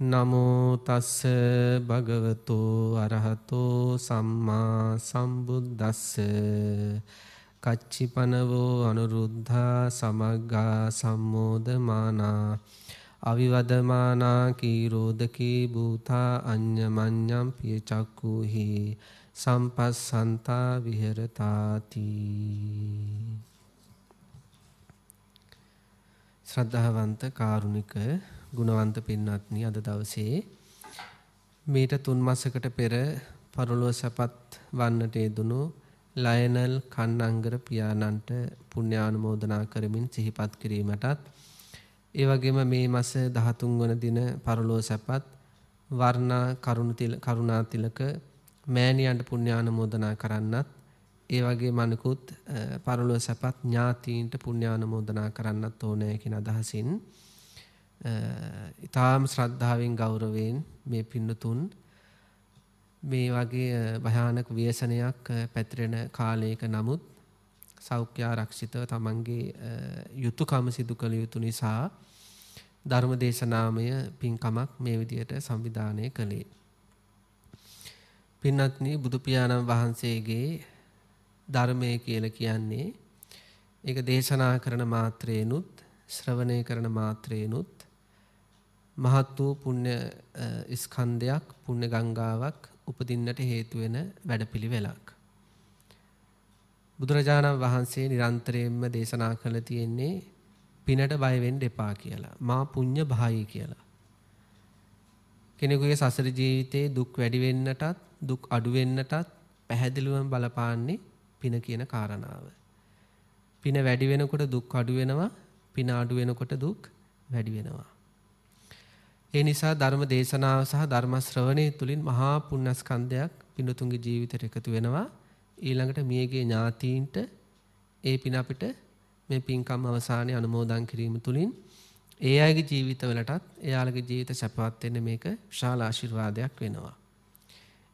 නමෝ තස්ස භගවතු අරහතෝ සම්මා සම්බුද්දස්ස කච්චිපනවෝ අනුරුද්ධා සමග්ගා සම්මෝදමානා අවිවදමානා කීරෝධකී භූතා අඤ්ඤමඤ්ඤම් පිය චක්කුහි සම්පස්සන්තා විහෙරතාති ශ්‍රද්ධාවන්ත කාරුණික ගුණවන්ත පින්වත්නි අද දවසේ මේට තුන් මාසකට පෙර පරලොව සපත් වන්නට යෙදුණු ලයනල් කන්නංගර පියාණන්ට පුණ්‍යානුමෝදනා කරමින් සිහිපත් කිරීමටත් ඒ වගේම මේ මාස 13 වන දින පරලොව සපත් වර්ණා කරුණතිල කරුණාතිලක මෑණියන්ට පුණ්‍යානුමෝදනා කරන්නත් ඒ වගේ මනකුත් පරලොව සපත් ඥාතීන්ට පුණ්‍යානුමෝදනා කරන්නත් ඕනෑ කියන අදහසින් ඉතාම ශ්‍රද්ධාවෙන් ගෞරවයෙන් මේ පින්නතුන් මේ වගේ භයානක ව්‍යසනයක් පැතිරෙන කාලයක නමුත් සෞඛ්‍ය ආරක්ෂිතව තමන්ගේ යුතුයකම සිදු කළ යුතු නිසා ධර්ම දේශනාමය පින්කමක් මේ විදියට සංවිධානය කළේ. පින්වත්නි බුදු පියාණන් වහන්සේගේ ධර්මය කියලා කියන්නේ ඒක දේශනා කරන මාත්‍රේනුත් ශ්‍රවණය කරන මාත්‍රේනුත් මහත් වූ පුණ්‍ය ස්කන්ධයක් පුණ්‍ය ගංගාවක් උපදින්නට හේතු වෙන වැඩපිළිවෙලක්. බුදුරජාණන් වහන්සේ නිරන්තරයෙන්ම දේශනා කළ තියෙන්නේ පිනට බය වෙන්න එපා කියලා. මා පුණ්‍ය භායි කියලා. කෙනෙකුගේ සසර ජීවිතේ දුක් වැඩි වෙන්නටත් දුක් අඩු වෙන්නටත් පැහැදිලිවම බලපාන්නේ පින කියන කාරණාව. පින වැඩි වෙනකොට දුක් අඩු වෙනවා, පින අඩු වෙනකොට දුක් වැඩි වෙනවා. ඒ නිසා ධර්ම දේශනාව සහ ධර්ම ශ්‍රවණය තුළින් මහා පුණ්‍යස්කන්ධයක් පින්නතුන්ගේ ජීවිතයට එකතු වෙනවා. ඊළඟට මියගේ ඥාතීන්ට ඒ පින අපිට මේ පින්කම් අවසානයේ අනුමෝදන් කිරීම තුළින් ඒ අයගේ ජීවිතවලටත් එයාලගේ ජීවිත සැපවත් වෙන්න මේක විශාල ආශිර්වාදයක් වෙනවා.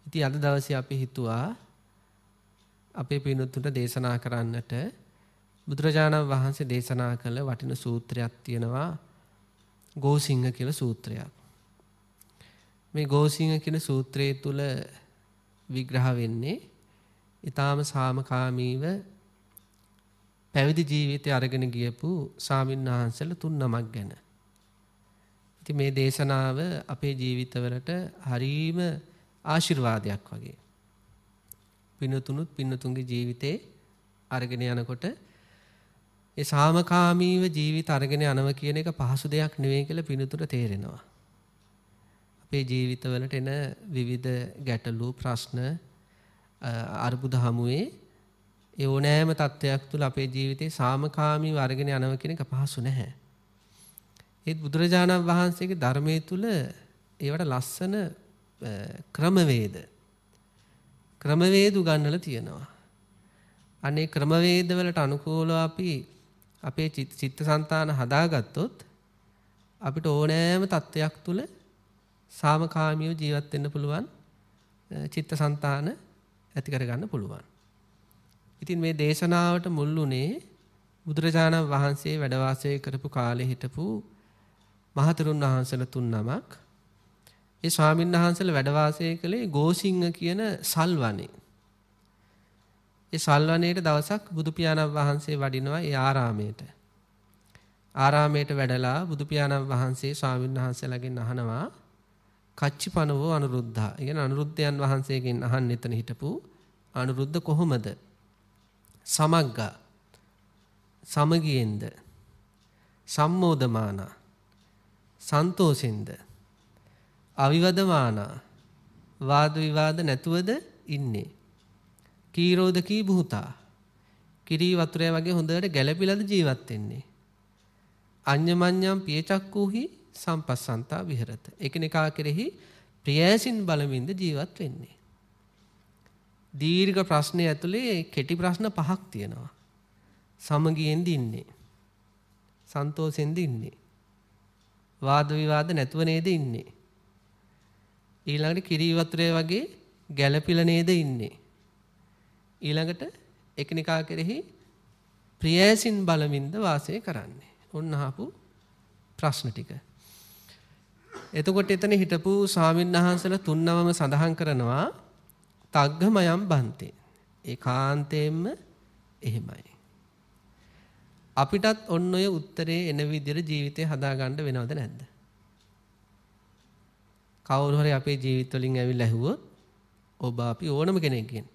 ඉතින් අද දවසේ අපි හිතුවා අපේ පින්නතුන්ට දේශනා කරන්නට බුදුරජාණන් වහන්සේ දේශනා කළ වටිනා සූත්‍රයක් තියෙනවා. ගෝසිංහ කියලා සූත්‍රයක්. මේ ගෝසිංහ කියන සූත්‍රයේ තුල විග්‍රහ වෙන්නේ ඊටාම සාමකාමීව පැවිදි ජීවිතය අරගෙන ගියපු සාමින්හන්සල තුන් නමක් ගැන. ඉතින් මේ දේශනාව අපේ ජීවිතවලට හරීම ආශිර්වාදයක් වගේ. පින්නතුනුත් පින්නතුන්ගේ ජීවිතේ අරගෙන යනකොට ඒ සාමකාමීව ජීවිත අරගෙන යනව කියන එක පහසු දෙයක් නෙවෙයි කියලා පිනතුර තේරෙනවා. අපේ ජීවිතවලට එන විවිධ ගැටලු ප්‍රශ්න අර්බුද හමුවේ ඒ ඕනෑම තත්ත්වයක් තුළ අපේ ජීවිතේ සාමකාමීව අරගෙන යනව කියන එක පහසු නැහැ. ඒත් බුදුරජාණන් වහන්සේගේ ධර්මයේ තුල ඒවට ලස්සන ක්‍රමවේද ක්‍රමවේද උගන්වලා තියෙනවා. අනේ ක්‍රමවේදවලට අනුකූලව අපි අපේ චිත්තසංතාන හදාගත්තොත් අපිට ඕනෑම තත්ත්වයක් තුළ සාමකාමීව ජීවත් වෙන්න පුළුවන් චිත්තසංතාන ඇති කරගන්න පුළුවන්. ඉතින් මේ දේශනාවට මුල් වුණේ බුදුරජාණන් වහන්සේ වැඩ වාසය කරපු කාලේ හිටපු මහතෙරුන් වහන්සේලා තුන් නමක්. ඒ ස්වාමීන් වහන්සේලා වැඩ වාසය කළේ ගෝසිංහ කියන සල්වනේ ඒ සල්වනයේට දවසක් බුදු පියාණන් වහන්සේ වඩිනවා ඒ ආරාමයට. ආරාමයට වැඩලා බුදු පියාණන් වහන්සේ ස්වාමීන් වහන්සේලාගෙන් අහනවා කච්චිපනවෝ අනුරුද්ධා. ඒ කියන්නේ අනුරුද්ධයන් වහන්සේගෙන් අහන්න එතන හිටපු අනුරුද්ධ කොහොමද? සමග්ගා. සමගියෙන්ද? සම්මෝදමාන. සන්තෝෂෙන්ද? අවිවදමාන. වාද විවාද නැතුවද ඉන්නේ? කීරෝධකී බුහුතා. කිරී වතුරය වගේ හොඳට ගැළපිලද ජීවත් වෙන්නේ. අඤ්ඤමඤ්ඤම් පියචක්කූහි සම්පස්සන්තා විහෙරත. එකිනෙකා කෙරෙහි ප්‍රියසින් බලමින්ද ජීවත් වෙන්නේ. දීර්ඝ ප්‍රශ්නය ඇතුලේ කෙටි ප්‍රශ්න පහක් තියෙනවා. සමගියෙන්ද ඉන්නේ. සන්තෝෂෙන්ද ඉන්නේ. වාද විවාද නැතුව නේද ඉන්නේ. ඊළඟට කිරි වතුරේ වගේ ගැළපිලා නේද ඉන්නේ. ඊළඟට එකිනෙකා කෙරෙහි ප්‍රියසින් බලමින්ද වාසය කරන්නේ. ඔන්න අහපු ප්‍රශ්න ටික. එතකොට එතන හිටපු ස්වාමීන් වහන්සේලා තුන්නවම සඳහන් කරනවා තග්ගමයම් බන්තේ. ඒ කාන්තේම්ම එහෙමයි. අපිටත් ඔන්න ඔය උත්තරේ එන විදිහට ජීවිතේ හදාගන්න වෙනවද නැද්ද? කවුරු හරි අපේ ජීවිත වලින් ඇවිල්ලා ඇහුවොත් ඔබ අපි ඕනම කෙනෙක්ගෙන්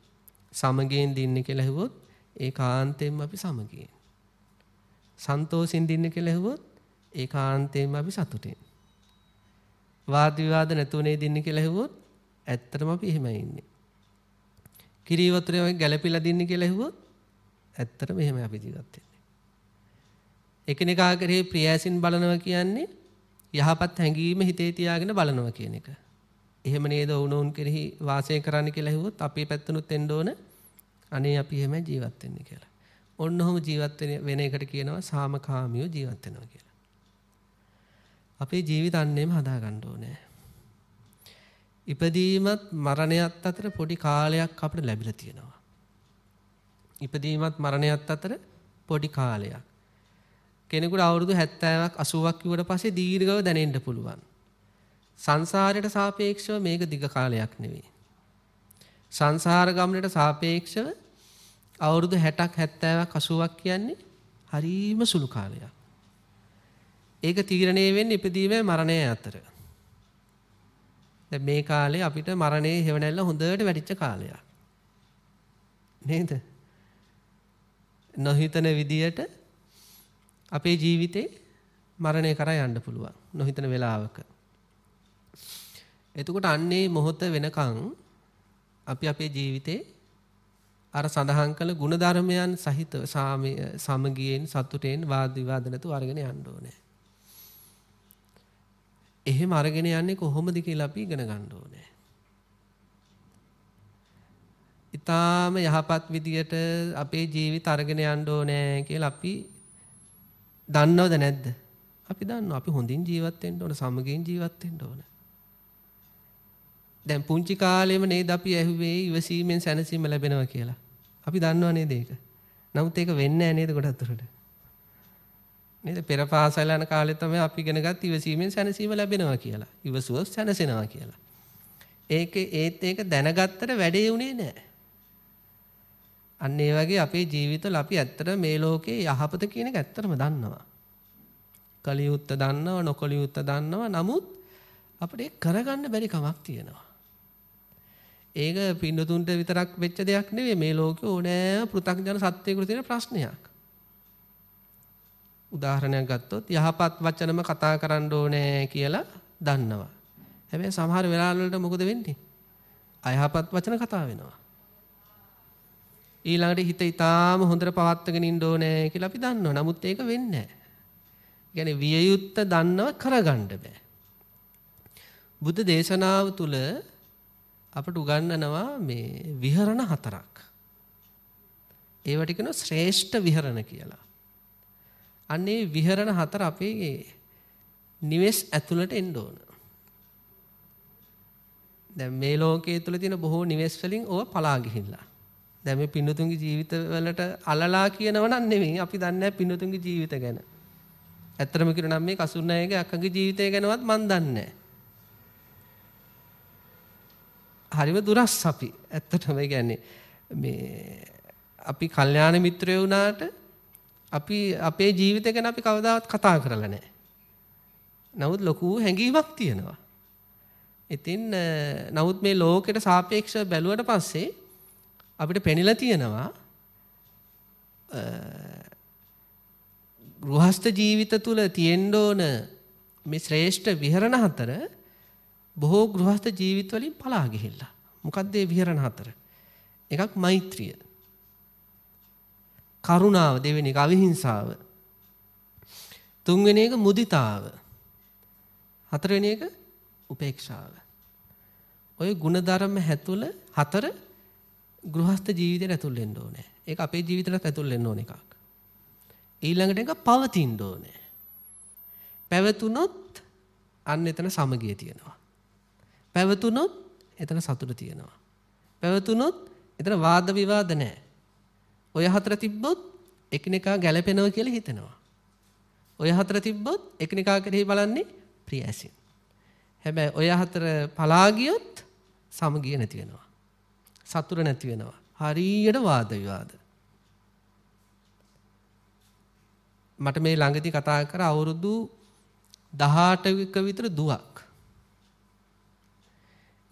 සමගියෙන් දින්නේ කියලා හෙව්වොත් ඒකාන්තයෙන්ම අපි සමගියෙන්. සන්තෝෂෙන් දින්නේ කියලා හෙව්වොත් ඒකාන්තයෙන්ම අපි සතුටින්. වාද විවාද නැතුනේ දින්නේ කියලා හෙව්වොත් ඇත්තටම අපි එහෙමයි ඉන්නේ. කිරි වතුරේ වගේ ගැළපිලා දින්නේ කියලා හෙව්වොත් ඇත්තටම එහෙමයි අපි ජීවත් වෙන්නේ. එකිනෙකා කරේ ප්‍රියසින් බලනවා කියන්නේ යහපත් හැඟීම හිතේ තියාගෙන බලනවා කියන එක. එහෙම නේද වුණවුන් කෙරෙහි වාසය කරන්න කියලා හෙවොත් අපේ පැත්තනුත් එන්න ඕන අනේ අපි එහෙමයි ජීවත් වෙන්නේ කියලා. ඔන්න ඔහොම ජීවත් වෙන එකට කියනවා සාමකාමීව ජීවත් වෙනවා කියලා. අපේ ජීවිත අන්නේම හදා ගන්න ඕනේ. ඉපදීමත් මරණයත් අතර පොඩි කාලයක් අපිට ලැබිලා තියෙනවා. ඉපදීමත් මරණයත් අතර පොඩි කාලයක්. කෙනෙකුට අවුරුදු 70ක් 80ක් කිව්වට පස්සේ දීර්ඝව දැනෙන්න පුළුවන්. සංසාරයට සාපේක්ෂව මේක දිග කාලයක් නෙවෙයි. සංසාර ගමනට සාපේක්ෂව අවුරුදු 60ක් 70ක් 80ක් කියන්නේ හරීම සුළු කාලයක්. ඒක තීරණය වෙන්නේ ඉපදීමේ මරණය අතර. දැන් මේ කාලේ අපිට මරණයේ හැවණැල්ල හොඳට වැඩිච්ච කාලයක්. නේද? නොහිතන විදියට අපේ ජීවිතේ මරණය කරා යන්න පුළුවන්. නොහිතන වෙලාවක. එතකොට අන්නේ මොහොත වෙනකන් අපි අපේ ජීවිතේ අර සඳහන් කළ ಗುಣධර්මයන් සහිතව සමගියෙන් සතුටෙන් වාද විවාද නැතුව අරගෙන යන්න ඕනේ. එහෙම අරගෙන යන්නේ කොහොමද කියලා අපි ඉගෙන ගන්න ඕනේ. ඊටාම යහපත් විදියට අපේ ජීවිත අරගෙන යන්න ඕනේ කියලා අපි දන්නවද නැද්ද? අපි දන්නවා අපි හොඳින් ජීවත් වෙන්න ඕන සමගින් ජීවත් වෙන්න ඕනේ. දැන් පුංචි කාලෙම නේද අපි ඇහුවේ ඉවසීමෙන් සැනසීම ලැබෙනවා කියලා. අපි දන්නවා නේද ඒක? නමුත් ඒක වෙන්නේ නැහැ නේද ගොඩක් දුරට. නේද? පෙර පාසල යන කාලේ තමයි අපි ඉගෙනගත් ඉවසීමෙන් සැනසීම ලැබෙනවා කියලා. ඉවසුව සැනසෙනවා කියලා. ඒක ඒත් ඒක දැනගත්තට වැඩේ උනේ නැහැ. අන්න ඒ වගේ අපේ ජීවිතවල අපි ඇත්තට මේ ලෝකේ යහපත කියන එක ඇත්තටම දන්නවා. කලියුත්ත දන්නවා, නොකලියුත්ත දන්නවා. නමුත් අපිට කරගන්න බැරි කමක් තියෙනවා. ඒක පින්නතුන්ට විතරක් වෙච්ච දෙයක් නෙවෙයි මේ ලෝකේ ඕනෑම පෘථග්ජන සත්වයකට තියෙන ප්‍රශ්නයක්. උදාහරණයක් ගත්තොත් යහපත් වචනම කතා කරන්න ඕනේ කියලා දන්නවා. හැබැයි සමහර වෙලාවල් වලට මොකද වෙන්නේ? අයහපත් වචන කතා වෙනවා. ඊළඟට හිත ඊටාම හොඳට පවත්වාගෙන ඉන්න ඕනේ කියලා අපි දන්නවා. නමුත් ඒක වෙන්නේ නැහැ. කියන්නේ වියයුත්ත දන්නව කරගන්න බෑ. බුද්ධ දේශනාව තුළ අපට උගන්වනවා මේ විහරණ හතරක්. ඒවට කියනවා ශ්‍රේෂ්ඨ විහරණ කියලා. අන්න ඒ විහරණ හතර අපේ නිවෙස් ඇතුළට එන්න ඕන. දැන් මේ ලෝකයේ තුල තියෙන බොහෝ නිවෙස් වලින් ඕව පලා ගිහිල්ලා. දැන් මේ පින්නතුන්ගේ ජීවිතවලට අලලා කියනව නම් නෙමෙයි අපි දන්නේ නැහැ පින්නතුන්ගේ ජීවිත ගැන. ඇත්තටම කියනවා නම් මේ කසුන්නයගේ අක්කගේ ජීවිතය ගැනවත් මන් දන්නේ නැහැ. හරිම දුරස් අපි. ඇත්තටම ඒ කියන්නේ මේ අපි කල්යාණ මිත්‍රයෝ වුණාට අපි අපේ ජීවිතය ගැන අපි කවදාවත් කතා කරලා නැහැ. නමුත් ලොකු හැඟීමක් තියෙනවා. ඉතින් නමුත් මේ ලෝකෙට සාපේක්ෂව බැලුවට පස්සේ අපිට පෙනිලා තියෙනවා ගෘහස්ත ජීවිත තුල තියෙන්න ඕන මේ ශ්‍රේෂ්ඨ විහරණ හතර බොහෝ ගෘහස්ත ජීවිත වලින් පලා ගිහිල්ලා. මොකද්ද මේ විහරණ හතර? එකක් මෛත්‍රිය. කරුණාව දෙවෙනි එක අවිහිංසාව. තුන්වෙනි එක මුදිතාව. හතරවෙනි එක උපේක්ෂාව. ඔය ಗುಣධර්ම හැතුළ හතර ගෘහස්ත ජීවිතේට ඇතුල් වෙන්න ඕනේ. ඒක අපේ ජීවිතේටත් ඇතුල් වෙන්න ඕන එකක්. ඊළඟට එක පවතින්න ඕනේ. පැවතුනොත් අන්න එතන සමගිය තියෙනවා. පැවතුනොත් එතන සතුට තියෙනවා. පැවතුනොත් එතන වාද විවාද නැහැ. ඔය හතර තිබ්බොත් එකිනෙකා ගැළපෙනවා කියලා හිතෙනවා. ඔය හතර තිබ්බොත් එකිනෙකා කෙරෙහි බලන්නේ ප්‍රිය ඇසින්. හැබැයි ඔය හතර පලා ගියොත් සමගිය නැති වෙනවා. සතුට නැති වෙනවා. හරියට වාද විවාද. මට මේ ළඟදී කතා කර අවුරුදු 18ක විතර දුවක්.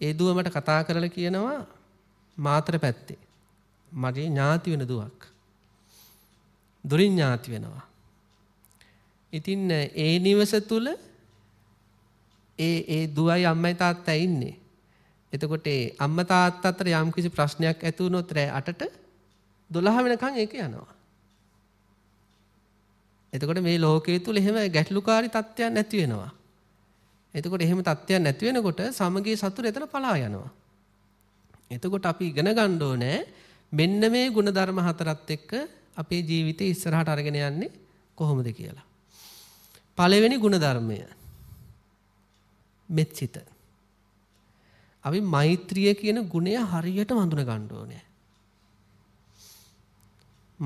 ඒ දුව මට කතා කරලා කියනවා මාතර පැත්තේ මගේ ඥාති වෙන දුවක්. දුරින් ඥාති වෙනවා. ඉතින් ඒ නිවස තුල ඒ ඒ දුවයි අම්මයි තාත්තා ඉන්නේ. එතකොට ඒ අම්මා තාත්තා අතර යම්කිසි ප්‍රශ්නයක් ඇති වුණොත් රෑ 8ට 12 වෙනකන් ඒක යනවා. එතකොට මේ ලෝකයේ තුල එහෙම ගැටලුකාරී තත්ත්වයක් නැති වෙනවා. එතකොට එහෙම තත්ත්වයක් නැති වෙනකොට සමගිය සතුර එතන පලා යනවා. එතකොට අපි ඉගෙන ගන්න ඕනේ මෙන්න මේ ಗುಣධර්ම හතරත් එක්ක අපේ ජීවිතේ ඉස්සරහට අරගෙන යන්නේ කොහොමද කියලා. පළවෙනි ಗುಣධර්මය මෙත්සිත. අපි මෛත්‍රිය කියන ගුණය හරියට වඳුන ගන්න ඕනේ.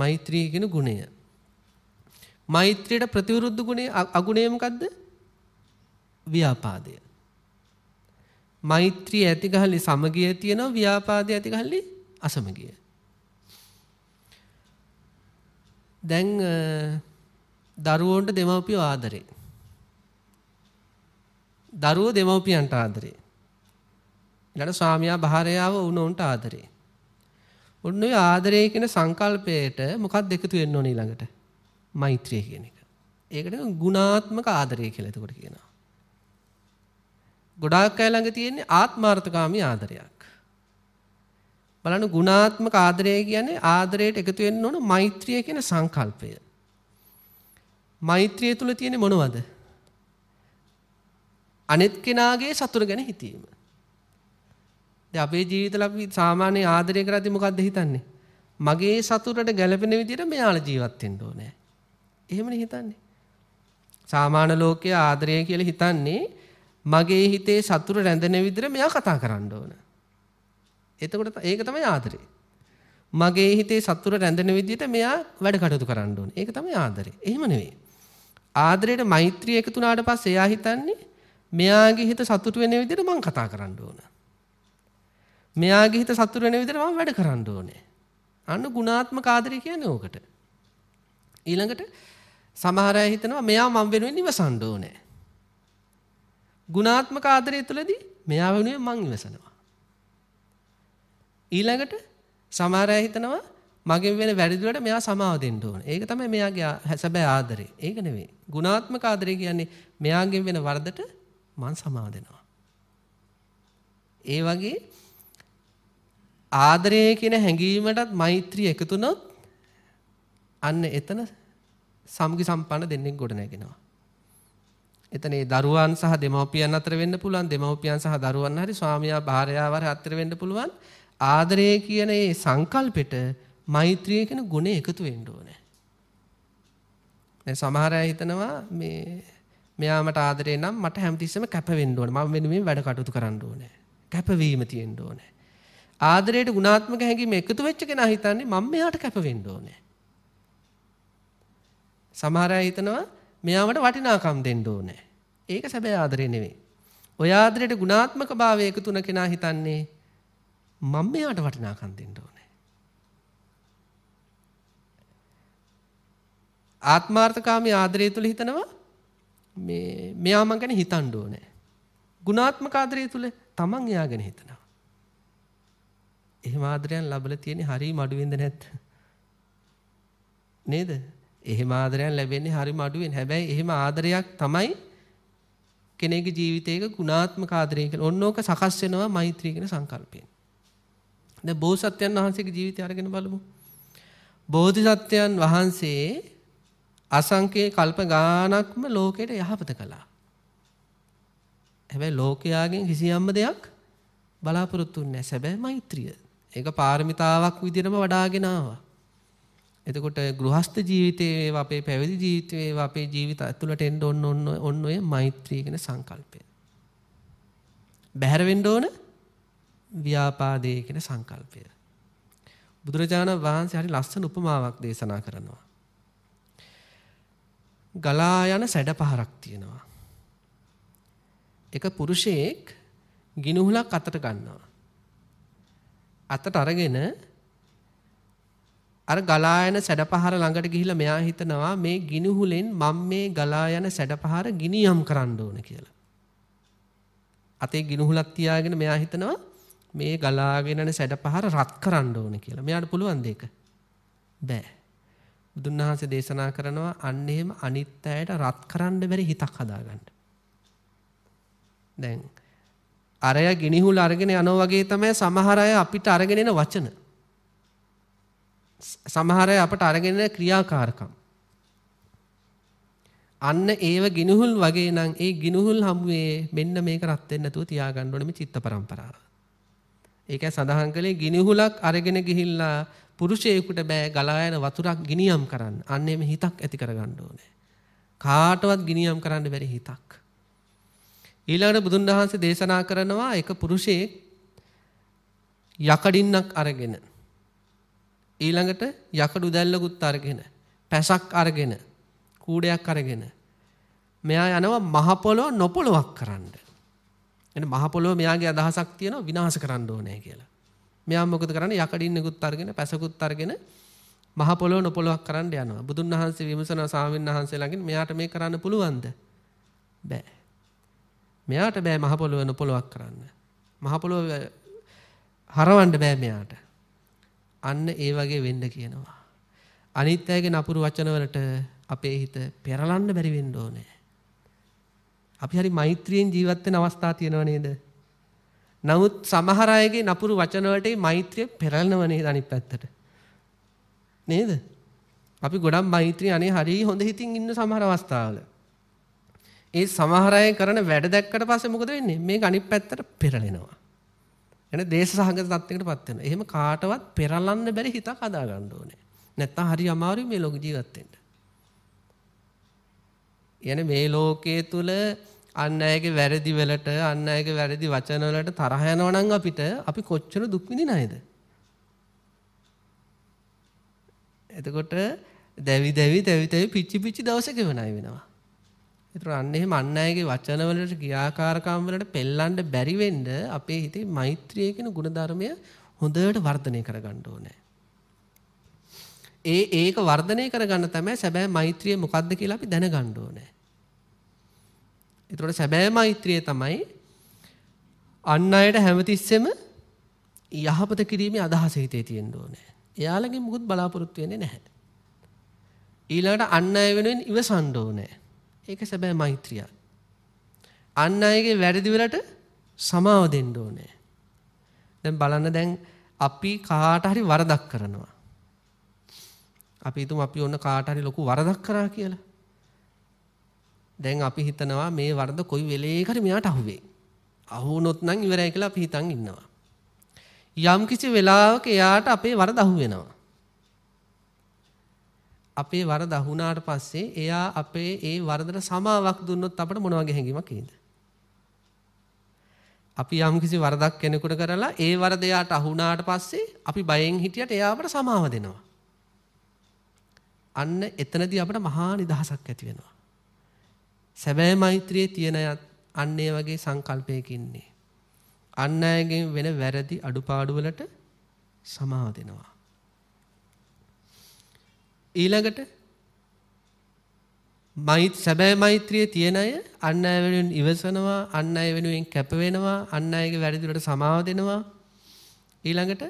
මෛත්‍රිය කියන ගුණය. මෛත්‍රියට ප්‍රතිවිරුද්ධ ගුණය අගුණය මොකද්ද? ව්‍යාපාදය. මෛත්‍රිය ඇති ගහලි සමගිය තියෙනවා ව්‍යාපාදය ඇති ගහලි අසමගිය. දැන් දරුවන්ට දෙමව්පියෝ ආදරේ. දරුවෝ දෙමව්පියන්ට ආදරේ. ඊළඟ ස්වාමියා බහරයාව වුණොන්ට ආදරේ. ඔන්න ඔය ආදරය කියන සංකල්පයට මොකක්ද එකතු වෙන්න ඕන ඊළඟට? මෛත්‍රිය කියන එක. ඒකට ගුණාත්මක ආදරය කියලා එතකොට කියනවා. ගොඩාක් අය ළඟ තියෙන්නේ ආත්මාර්ථකාමී ආදරයක්. බලන්න ගුණාත්මක ආදරය කියන්නේ ආදරයට එකතු වෙන්න ඕන මෛත්‍රිය කියන සංකල්පය. මෛත්‍රිය තුල තියෙන්නේ මොනවද? අනෙත් කෙනාගේ සතුට ගැන හිතීම. දැන් අපේ ජීවිතවල අපි සාමාන්‍ය ආදරය කරද්දී මොකද්ද හිතන්නේ? මගේ සතුටට ගැළපෙන විදිහට මෙයාලා ජීවත් වෙන්න ඕනේ. එහෙමනේ හිතන්නේ. සාමාන්‍ය ලෝකයේ ආදරය කියලා හිතන්නේ මගේ හිතේ සතුට රැඳෙන විදිහට මෙයා කතා කරන්න ඕන. එතකොට ඒක තමයි ආදරේ. මගේ හිතේ සතුට රැඳෙන විදිහට මෙයා වැඩ කටයුතු කරන්න ඕන. ඒක තමයි ආදරේ. එහෙම නෙවෙයි. ආදරේට මෛත්‍රිය එකතු වුණාට පස්සේ එයා හිතන්නේ මෙයාගේ හිත සතුට වෙන විදිහට මං කතා කරන්න ඕන. මෙයාගේ හිත සතුට වෙන විදිහට මම වැඩ කරන්න ඕනේ. අන්න ගුණාත්මක ආදරය කියන්නේ ඕකට. ඊළඟට සමහර අය හිතනවා මෙයා මම වෙනුවෙන් ඉවසන්න ඕනේ. ගුණාත්මක ආදරය තුළදී මෙයා වෙනුවෙන් මං ඉවසනවා. ඊළඟට සමහර අය හිතනවා මගෙන් වෙන වැඩිදුවට මෙයා සමාව දෙන්න ඕන. ඒක තමයි මෙයාගේ හැසබෑ ආදරේ. ඒක නෙවෙයි. ගුණාත්මක ආදරය කියන්නේ මෙයාගෙන් වෙන වරදට මං සමාව දෙනවා. ඒ වගේ ආදරය කියන හැඟීමටත් මෛත්‍රිය එකතුනොත් අන්න එතන සමගි සම්පන්න දෙන්නෙක් ගොඩ නැගෙනවා. එතන ඒ දරුවන් සහ දෙමව්පියන් අතර වෙන්න පුළුවන් දෙමව්පියන් සහ දරුවන් හරි ස්වාමියා භාර්යාව හරි අතර වෙන්න පුළුවන් ආදරය කියන ඒ සංකල්පෙට මෛත්‍රිය කියන ගුණය එකතු වෙන්න ඕනේ. දැන් සමහර අය හිතනවා මේ මෙයා මට ආදරේ නම් මට හැමතිස්සෙම කැප වෙන්න ඕනේ. මම වෙනුවෙන් වැඩ කටයුතු කරන්න ඕනේ. කැපවීම තියෙන්න ඕනේ. ආදරයට ගුණාත්මක හැඟීම් එකතු වෙච්ච කෙනා හිතන්නේ මම මෙයාට කැප වෙන්න ඕනේ. සමහර අය හිතනවා මෙයාමට වටිනාකම් දෙන්න ඕනේ. ඒක සැබෑ ආදරේ නෙවෙයි. ඔය ආදරයට ගුණාත්මක භාවය එකතුන කෙනා හිතන්නේ මම මෙයාට වටිනාකම් දෙන්න ඕනේ. ආත්මාර්ථකාමී ආදරය තුල හිතනවා මේ මෙයා මං ගැන හිතන්න ඕනේ. ගුණාත්මක ආදරය තුල තමන් එයා ගැන හිතනවා. එහෙම ආදරයන් ලැබලා තියෙන්නේ හරිය මඩුවෙන්ද නැත්ද? නේද? එහෙම ආදරයක් ලැබෙන්නේ හරිම අඩුවෙන්. හැබැයි එහෙම ආදරයක් තමයි කෙනෙකුගේ ජීවිතයක ගුණාත්මක ආදරය කියලා. ඕනෝක සකස් වෙනවා මෛත්‍රී කියන සංකල්පයෙන්. දැන් බෝසත්යන් වහන්සේගේ ජීවිතය අරගෙන බලමු. බෝධිසත්වයන් වහන්සේ අසංකේ කල්ප ගානක්ම ලෝකයට යහපත කළා. හැබැයි ලෝකයාගෙන් කිසියම්ම දෙයක් බලාපොරොත්තු වෙන්නේ නැහැ. සැබෑ මෛත්‍රිය. ඒක පාරමිතාවක් විදිහටම වඩාගෙන ආවා. එතකොට ගෘහස්ත ජීවිතයේ ඒවා අපේ පැවිදි ජීවිතයේ ඒවා අපේ ජීවිත ඇතුළට එන්න ඕන ඔන්න ඔන්න ඔය මෛත්‍රී කියන සංකල්පය. බැහැර වෙන්න ඕන ව්‍යාපාදේ කියන සංකල්පය. බුදුරජාණන් වහන්සේ හරි ලස්සන උපමාවක් දේශනා කරනවා. ගලා යන සැඩ පහරක් තියෙනවා. එක පුරුෂයෙක් ගිනුහුලක් අතට ගන්නවා. අතට අරගෙන අර ගලා යන සැඩපහර ළඟට ගිහිල්ලා මෙයා හිතනවා මේ ගිනිහුලෙන් මම මේ ගලා යන සැඩපහර ගිනියම් කරන්න ඕන කියලා. අතේ ගිනිහුලක් තියාගෙන මෙයා හිතනවා මේ ගලාගෙන යන සැඩපහර රත් කරන්න ඕන කියලා. මෙයාට පුළුවන් දෙක. බෑ. බුදුන් වහන්සේ දේශනා කරනවා අන්න එහෙම අනිත් අයට රත් කරන්න බැරි හිතක් හදාගන්න. දැන් අරය ගිනිහුල අරගෙන යනවා වගේ තමයි සමහර අය අපිට අරගෙන එන වචන. සමහර අපට අරගෙන ක්‍රියාකාරකම්. අන්න ඒව ගිනුහුල් වගේ නම් ඒ ගිනුහුල් හමුවේ මෙන්න මේක රත් වෙන්න නැතුව තියාගන්න ඕනේ මේ චිත්ත පරම්පරාව. ඒකයි සඳහන් කළේ ගිනිහුලක් අරගෙන ගිහිල්ලා පුරුෂයෙකුට බෑ ගලා යන වතුරක් ගිනියම් කරන්න. අන්න එමේ හිතක් ඇති කරගන්න ඕනේ. කාටවත් ගිනියම් කරන්න බැරි හිතක්. ඊළඟට බුදුන් වහන්සේ දේශනා කරනවා එක පුරුෂයෙක් යකඩින්නක් අරගෙන ඊළඟට යකඩු දැල්ලකුත් අරගෙන පැසක් අරගෙන කූඩයක් අරගෙන මෙයා යනවා මහපොළොව නොපොළොවක් කරන්න. එන මහපොළොව මෙයාගේ අදහසක් තියෙනවා විනාශ කරන්න ඕනේ කියලා. මෙයා මොකද කරන්නේ යකඩින්නෙකුත් අරගෙන පැසකුත් අරගෙන මහ පොළොව නොපොළොවක් කරන්න යනවා. බුදුන් වහන්සේ විමසන ස්වාමීන් වහන්සේලාගෙන් මෙයාට මේ කරන්න පුළුවන්ද? බෑ. මෙයාට බෑ මහ පොළොව නොපොළොවක් කරන්න. මහ පොළොව හරවන්න බෑ මෙයාට. අන්න ඒ වගේ වෙන්න කියනවා. අනිත් අයගේ නපුරු වචන වලට අපේ හිත පෙරලන්න බැරි වෙන්න ඕනේ. අපි හරි මෛත්‍රියෙන් ජීවත් වෙන අවස්ථා තියෙනව නේද? නමුත් සමහර අයගේ නපුරු වචන වලට මෛත්‍රිය පෙරලනව නේද අනිත් පැත්තට? නේද? අපි ගොඩක් මෛත්‍රිය අනේ හරි හොඳ හිතින් ඉන්න සමහර අවස්ථාවල. ඒ සමහර අය කරන වැඩ දැක්කට පස්සේ මොකද වෙන්නේ? මේක අනිත් පැත්තට පෙරලෙනවා. يعني දේශ සහගත තත්යකට පත් වෙනවා. එහෙම කාටවත් පෙරලන්න බැරි හිතක් හදා ගන්න ඕනේ. නැත්තම් හරි අමාරුයි මේ ලෝක ජීවත් වෙන්න. يعني මේ ලෝකයේ තුල අන් අයගේ වැරදි වලට අන් අයගේ වැරදි වචන වලට තරහ යනවා නම් අපිට අපි කොච්චර දුක් විඳින අයද? එතකොට දැවි දැවි දැවි දැවි පිච්චි පිච්චි දවසක වෙනයි වෙනවා. ඒතර අන්න එහෙම අන් අයගේ වචන වලට ක්‍රියාකාරකම් වලට පෙල්ලන්න බැරි වෙන්න අපේ හිතේ මෛත්‍රිය කියන ගුණධර්මය හොඳට වර්ධනය කරගන්න ඕනේ. ඒ ඒක වර්ධනය කරගන්න තමයි සැබෑ මෛත්‍රිය මොකද්ද කියලා අපි දැනගන්න ඕනේ. ඒතකොට සැබෑ මෛත්‍රිය තමයි අන් අයට හැමතිස්සෙම යහපත කිරීමේ අදහස හිතේ තියෙන්න ඕනේ. එයාලගෙන් මුකුත් බලාපොරොත්තු වෙන්නේ නැහැ. ඊළඟට අන් අය වෙනුවෙන් ඉවසන්න ඕනේ. ඒක සැබෑ මෛත්‍රිය. අන් අයගේ වැරදි වලට සමාව දෙන්න ඕනේ. දැන් බලන්න දැන් අපි කාට හරි වරදක් කරනවා. අපි හිතමු අපි ඔන්න කාට හරි ලොකු වරදක් කරා කියලා. දැන් අපි හිතනවා මේ වරද කොයි වෙලේකට මෙයාට අහුවේ. අහුනොත් නම් ඉවරයි කියලා අපි හිතන් ඉන්නවා. යම් කිසි වෙලාවක එයාට අපේ වරද අහුවෙනවා. අපේ වරද අහුණාට පස්සේ එයා අපේ ඒ වරදට සමාවක් දුන්නොත් අපට මොන වගේ හැඟීමක් එයිද? අපි යම්කිසි වරදක් කෙනෙකුට කරලා ඒ වරද එයාට අහුණාට පස්සේ අපි බයෙන් හිටියට එයා අපට සමාව දෙනවා. අන්න එතනදී අපට මහා නිදහසක් ඇති වෙනවා. සැබෑ මෛත්‍රියේ තියෙන අන්න ඒ වගේ සංකල්පයක ඉන්නේ. අන් අයගෙන් වෙන වැරදි අඩුපාඩු වලට සමාව දෙනවා. ඊළඟට මෛත් සැබෑ මෛත්‍රිය තියෙන අය අන් අය වෙනුවෙන් ඉවසනවා අන් අය වෙනුවෙන් කැප වෙනවා අන් අයගේ වැරදිවලට සමාව දෙනවා ඊළඟට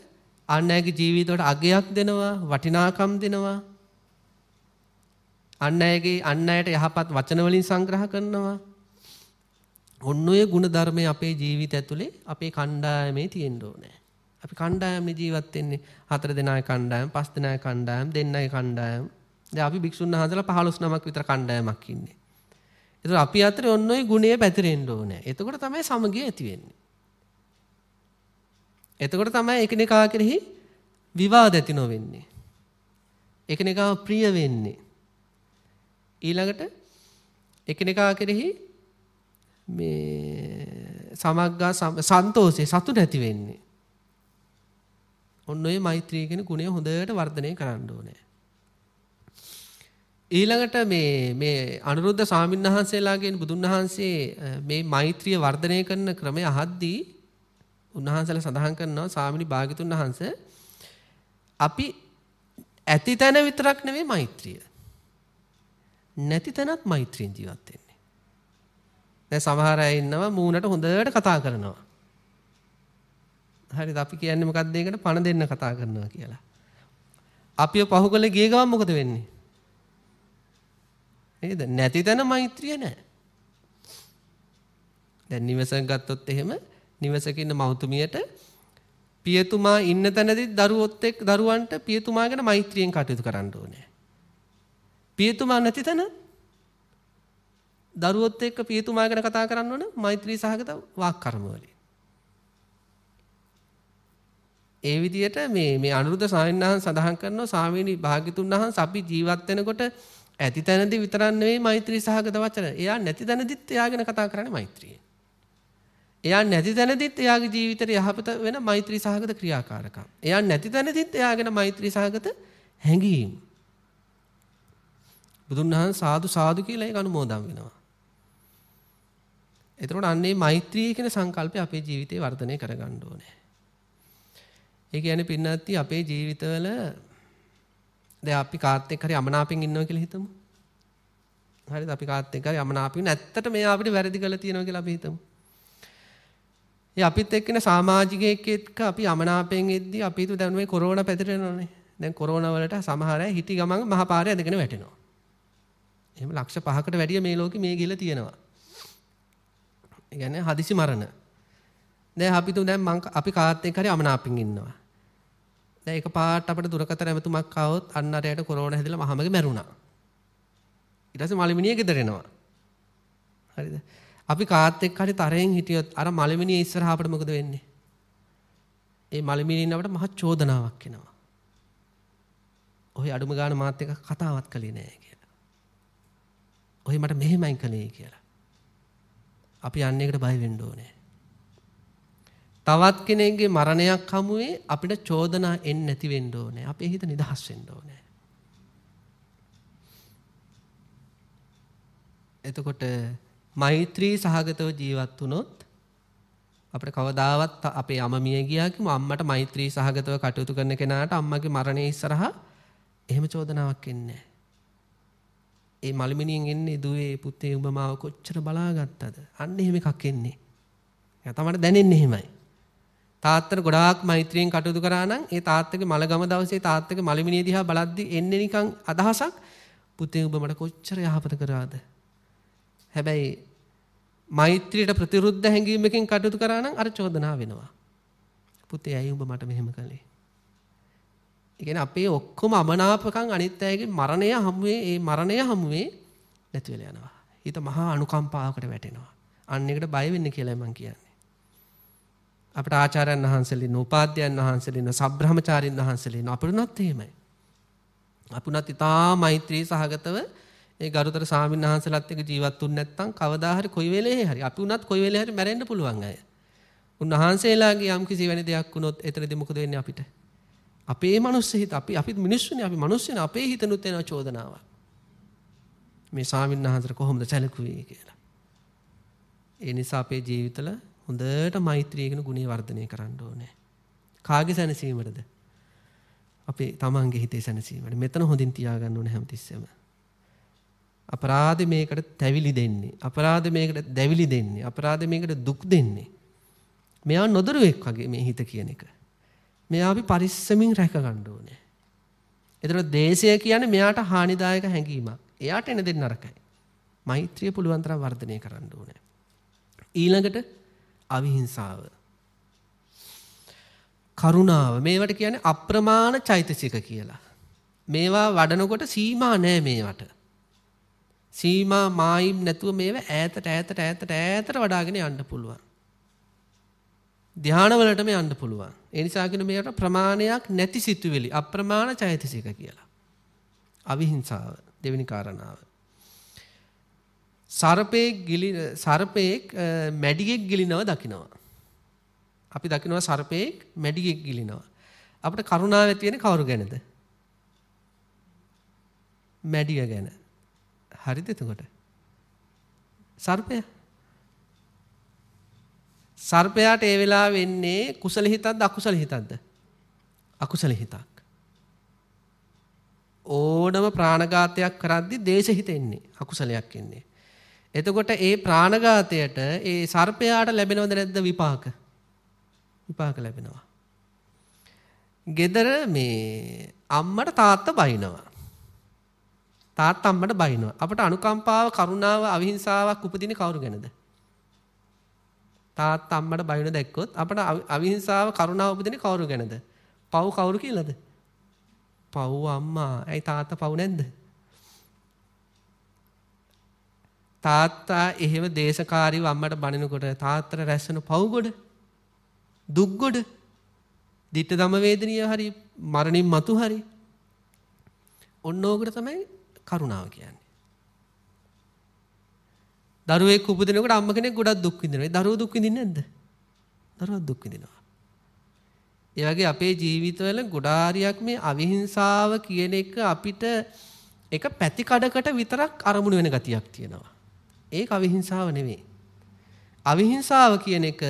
අන් අයගේ ජීවිතවලට අගයක් දෙනවා වටිනාකම් දෙනවා අන් අයගේ අන් අයට යහපත් වචන වලින් සංග්‍රහ කරනවා ඔන්න ඔය ಗುಣධර්මය අපේ ජීවිත ඇතුලේ අපේ කණ්ඩායමේ තියෙන්න ඕනේ අපි කණ්ඩායම්නේ ජීවත් වෙන්නේ. හතර දෙනායි කණ්ඩායම්, පස් දෙනායි කණ්ඩායම්, දෙන්නයි කණ්ඩායම්. දැන් අපි භික්ෂුන් වහන්සේලා 15 නමක් විතර කණ්ඩායමක් ඉන්නේ. ඒතර අපි අතරේ ඔන්න ඔය ගුණය පැතිරෙන්න ඕනේ. එතකොට තමයි සමගිය ඇති වෙන්නේ. එතකොට තමයි එකිනෙකා කෙරෙහි විවාද ඇති නොවෙන්නේ. එකිනෙකාව ප්‍රිය වෙන්නේ. ඊළඟට එකිනෙකා කෙරෙහි මේ සමග්ගා සන්තෝෂය සතුට ඇති වෙන්නේ. ඔන්න ඔය මෛත්‍රිය කියන ගුණය හොඳට වර්ධනය කරන්න ඕනේ. ඊළඟට මේ මේ අනුරුද්ධ සාමින් වහන්සේලාගෙන් බුදුන් වහන්සේ මේ මෛත්‍රිය වර්ධනය කරන ක්‍රමය අහද්දී උන්වහන්සේලා සඳහන් කරනවා සාමිනි භාග්‍යතුන් වහන්සේ අපි ඇති තැන විතරක් නෙවෙයි මෛත්‍රිය. නැති තැනත් මෛත්‍රියෙන් ජීවත් වෙන්නේ. දැන් සමහර අය ඉන්නවා මූණට හොඳට කතා කරනවා. හරි අපි කියන්නේ මොකක්ද ඒකට පණ දෙන්න කතා කරනවා කියලා. අපිව පහුගල ගිය ගමන් මොකද වෙන්නේ? නේද? නැති තැන මෛත්‍රිය නැහැ. දැන් නිවසක් ගත්තොත් එහෙම නිවසක ඉන්න මවතුමියට පියතුමා ඉන්න තැනදී දරුවොත් එක්ක දරුවන්ට පියතුමා ගැන මෛත්‍රියෙන් කටයුතු කරන්න ඕනේ. පියතුමා නැති තැන දරුවොත් එක්ක පියතුමා ගැන කතා කරන්න ඕන මෛත්‍රී සහගත වාක් කර්මවලින්. ඒ විදිහට මේ මේ අනුරුද්ධ සාමිනහන් සඳහන් කරනවා සාමීනි භාග්‍යතුන් වහන්සේ අපි ජීවත් වෙනකොට ඇති තැනදී විතරක් නෙවෙයි මෛත්‍රී සහගත වචන. එයා නැති තැනදිත් එයා ගැන කතා කරන්නේ මෛත්‍රිය. එයා නැති තැනදිත් එයාගේ ජීවිතේ යහපත වෙන මෛත්‍රී සහගත ක්‍රියාකාරකම්. එයා නැති තැනදිත් එයා ගැන මෛත්‍රී සහගත හැඟීම්. බුදුන් වහන්සේ සාදු සාදු කියලා ඒක අනුමෝදන් වෙනවා. එතකොට අන්නේ මෛත්‍රී කියන සංකල්පය අපේ ජීවිතේ වර්ධනය කරගන්න ඕනේ. ඒ කියන්නේ පින්නත්ටි අපේ ජීවිතවල දැන් අපි කාත් එක්ක හරි අමනාපෙන් ඉන්නවා කියලා හිතමු. හරිද? අපි කාත් එක්ක හරි අමනාපින් ඇත්තට මේ අපිට වැරදි කරලා තියෙනවා කියලා අපි හිතමු. ඒ අපිත් එක්කන සමාජිකයෙක් එක්ක අපි අමනාපයෙන් ඉද්දී අපි හිතුව දැන් මේ කොරෝනා පැතිරෙනවනේ. දැන් කොරෝනා වලට සමහර අය හිටි ගමන් මහපාරේ ඇදගෙන වැටෙනවා. එහෙම ලක්ෂ 5කට වැඩිය මේ ලෝකේ මේ ගිල තියෙනවා. ඒ කියන්නේ හදිසි මරණ. දැන් අපි තුන් දැන් මං අපි කාත් එක්ක හරි අමනාපින් ඉන්නවා. ඒක පාට අපට දුරකත ඇමතුමක් කවත් අන්නරයට කොරෝන හැදල හමග මැරුණා. ඉටස මලිමිනිය ගෙදරෙනවා. හරිද. අපි කාත්තෙක් හරි තරයෙන් හිටියොත් අර මලිමිනිය ඉස්සරහාපට මොකද වෙන්නේ. ඒ මලිමිනින්නට මහත් චෝදනාවක් කෙනවා. ඔහි අඩුම ගාන මාත්‍යක කතාවත් කළි නෑ කියලා. ඔහි මට මෙහෙමයි කළේ කියලා. අපි අන්නේකට බයි වෙන්ඩෝනෑ. තවත් කෙනෙක්ගේ මරණයක් හමුවේ අපිට චෝදනා එන්නේ නැති වෙන්න ඕනේ. අපේ හිත නිදහස් වෙන්න ඕනේ. එතකොට මෛත්‍රී සහගතව ජීවත් වුණොත් අපිට කවදාවත් අපේ අම මිය ගියා කිව්වම අම්මට මෛත්‍රී සහගතව කටයුතු කරන කෙනාට අම්මගේ මරණය ඉස්සරහා එහෙම චෝදනාවක් එන්නේ ඒ මලමිනියෙන් එන්නේ දුවේ පුතේ උඹ මාව කොච්චර බලාගත්තද? අන්න එහෙම එකක් එන්නේ. යා තමයි දැනෙන්නේ එහෙමයි. තාත්තට ගොඩාක් මෛත්‍රියෙන් කටයුතු කරා නම් ඒ තාත්තගේ මලගම දවසේ තාත්තගේ මලමිණිය දිහා බලද්දි එන්නේ නිකන් අදහසක් පුතේ ඔබ මට කොච්චර යහපත කරාද හැබැයි මෛත්‍රියට ප්‍රතිරුද්ධ හැඟීමකින් කටයුතු කරා නම් අර චෝදනාව වෙනවා පුතේ ඇයි ඔබ මට මෙහෙම කළේ ඒ කියන්නේ අපේ ඔක්කොම අමනාපකම් අනිත් අයගේ මරණය හමුවේ ඒ මරණය හමුවේ නැති වෙලා යනවා හිත මහා අනුකම්පාවකට වැටෙනවා අන්න එකට බය වෙන්න කියලා මම කියන්නේ අපට ආචාරයන් වහන්සේලින් උපාධ්‍යයන් වහන්සේලින් සබ්‍රහ්මචාරින් වහන්සේලින් අපරුණත් එහෙමයි. අපුණත් ඉතා මෛත්‍රී සහගතව ඒ ගරුතර ස්වාමීන් වහන්සේලාත් එක්ක ජීවත් වුනේ නැත්නම් කවදා හරි කොයි වෙලේ හරි අපි උනත් කොයි වෙලේ හරි මැරෙන්න පුළුවන් අය. උන්වහන්සේලාගේ යම් කිසි වැනි දෙයක් වුණොත් එතනදී මොකද වෙන්නේ අපිට? අපේ මනුස්ස හිත අපි අපිත් මිනිස්සුනේ අපි මිනිස්සුනේ අපේ හිතනුත් එන චෝදනාවක්. මේ ස්වාමීන් වහන්සේ කොහොමද සැලකුවේ කියලා. ඒ නිසා අපේ ජීවිතවල හොඳට මෛත්‍රිය කියන ගුණය වර්ධනය කරන්න ඕනේ. කාගේ සැනසීමටද? අපේ තමන්ගේ හිතේ සැනසීමට. මෙතන හොඳින් තියාගන්න ඕනේ හැමතිස්සෙම. අපරාධ මේකට තැවිලි දෙන්නේ. අපරාධ මේකට දැවිලි දෙන්නේ. අපරාධ මේකට දුක් දෙන්නේ. මෙයා නොදරුවෙක් වගේ මේ හිත කියන එක. මෙයා අපි පරිස්සමින් රැක ගන්න ඕනේ. එතකොට දේශය කියන්නේ මෙයාට හානිදායක හැඟීමක්. එයාට එන දෙන්න නරකයි. මෛත්‍රිය පුළුවන් තරම් වර්ධනය කරන්න ඕනේ. ඊළඟට අවිහිංසාව. කරුණාව මේවට කියන්නේ අප්‍රමාණ චෛතසික කියලා. මේවා වඩනකොට සීමා නෑ මේවට. සීමා මායිම් නැතුව මේව ඈතට ඈතට ඈතට ඈතට වඩාගෙන යන්න පුළුවන්. ධානවලටම යන්න පුළුවන්. ඒ නිසා කියන මේකට ප්‍රමාණයක් නැති සිතුවිලි අප්‍රමාණ චෛතසික කියලා. අවිහිංසාව දෙවෙනි කාරණාව. සර්පයෙක් ගිලි සර්පයෙක් මැඩියෙක් ගිලිනවා දකිනවා. අපි දකිනවා සර්පයෙක් මැඩියෙක් ගිලිනවා. අපිට කරුණාව ඇති වෙන්නේ කවුරු ගැනද? මැඩිය ගැන. හරිද එතකොට? සර්පයා. සර්පයාට ඒ වෙලාව වෙන්නේ කුසල හිතක්ද අකුසල හිතක්ද? අකුසල හිතක්. ඕනම ප්‍රාණඝාතයක් කරද්දි දේශ හිත එන්නේ අකුසලයක් එන්නේ. එතකොට ඒ ප්‍රාණඝාතයට ඒ සර්පයාට ලැබෙනවද නැද්ද විපාක? විපාක ලැබෙනවා. ගෙදර මේ අම්මට තාත්තා බයිනවා. තාත්තා අම්මට බයිනවා. අපට අනුකම්පාව, කරුණාව, අවිහිංසාවක් උපදින කවුරු ගැනද? තාත්තා අම්මට බයින දැක්කොත් අපට අවිහිංසාව, කරුණාව උපදින කවුරු ගැනද? පව් කවුරු කියලාද? පව් අම්මා. ඇයි තාත්තා පව් නැද්ද? තාත්තා එහෙම දේශකාරීව අම්මට බනිනකොට තාත්තට රැස්සන පව්ගොඩ දුක්ගොඩ දිට්ට දමවේදනීය හරි මරණින් මතු හරි ඔන්න ඕකට තමයි කරුණාව කියන්නේ. දරුවෙක් උපදිනකොට අම්ම කෙනෙක් ගොඩක් දුක් විඳිනවා. ඒ දරුවෝ දුක් විඳින්නේ නැද්ද? දරුවෝ දුක් විඳිනවා. ඒ වගේ අපේ ජීවිතවල ගොඩාරියක් මේ අවිහිංසාව කියන එක අපිට එක පැති කඩකට විතරක් අරමුණු වෙන ගතියක් තියෙනවා. ඒක අවිහිංසාව නෙවෙයි. අවිහිංසාව කියන එක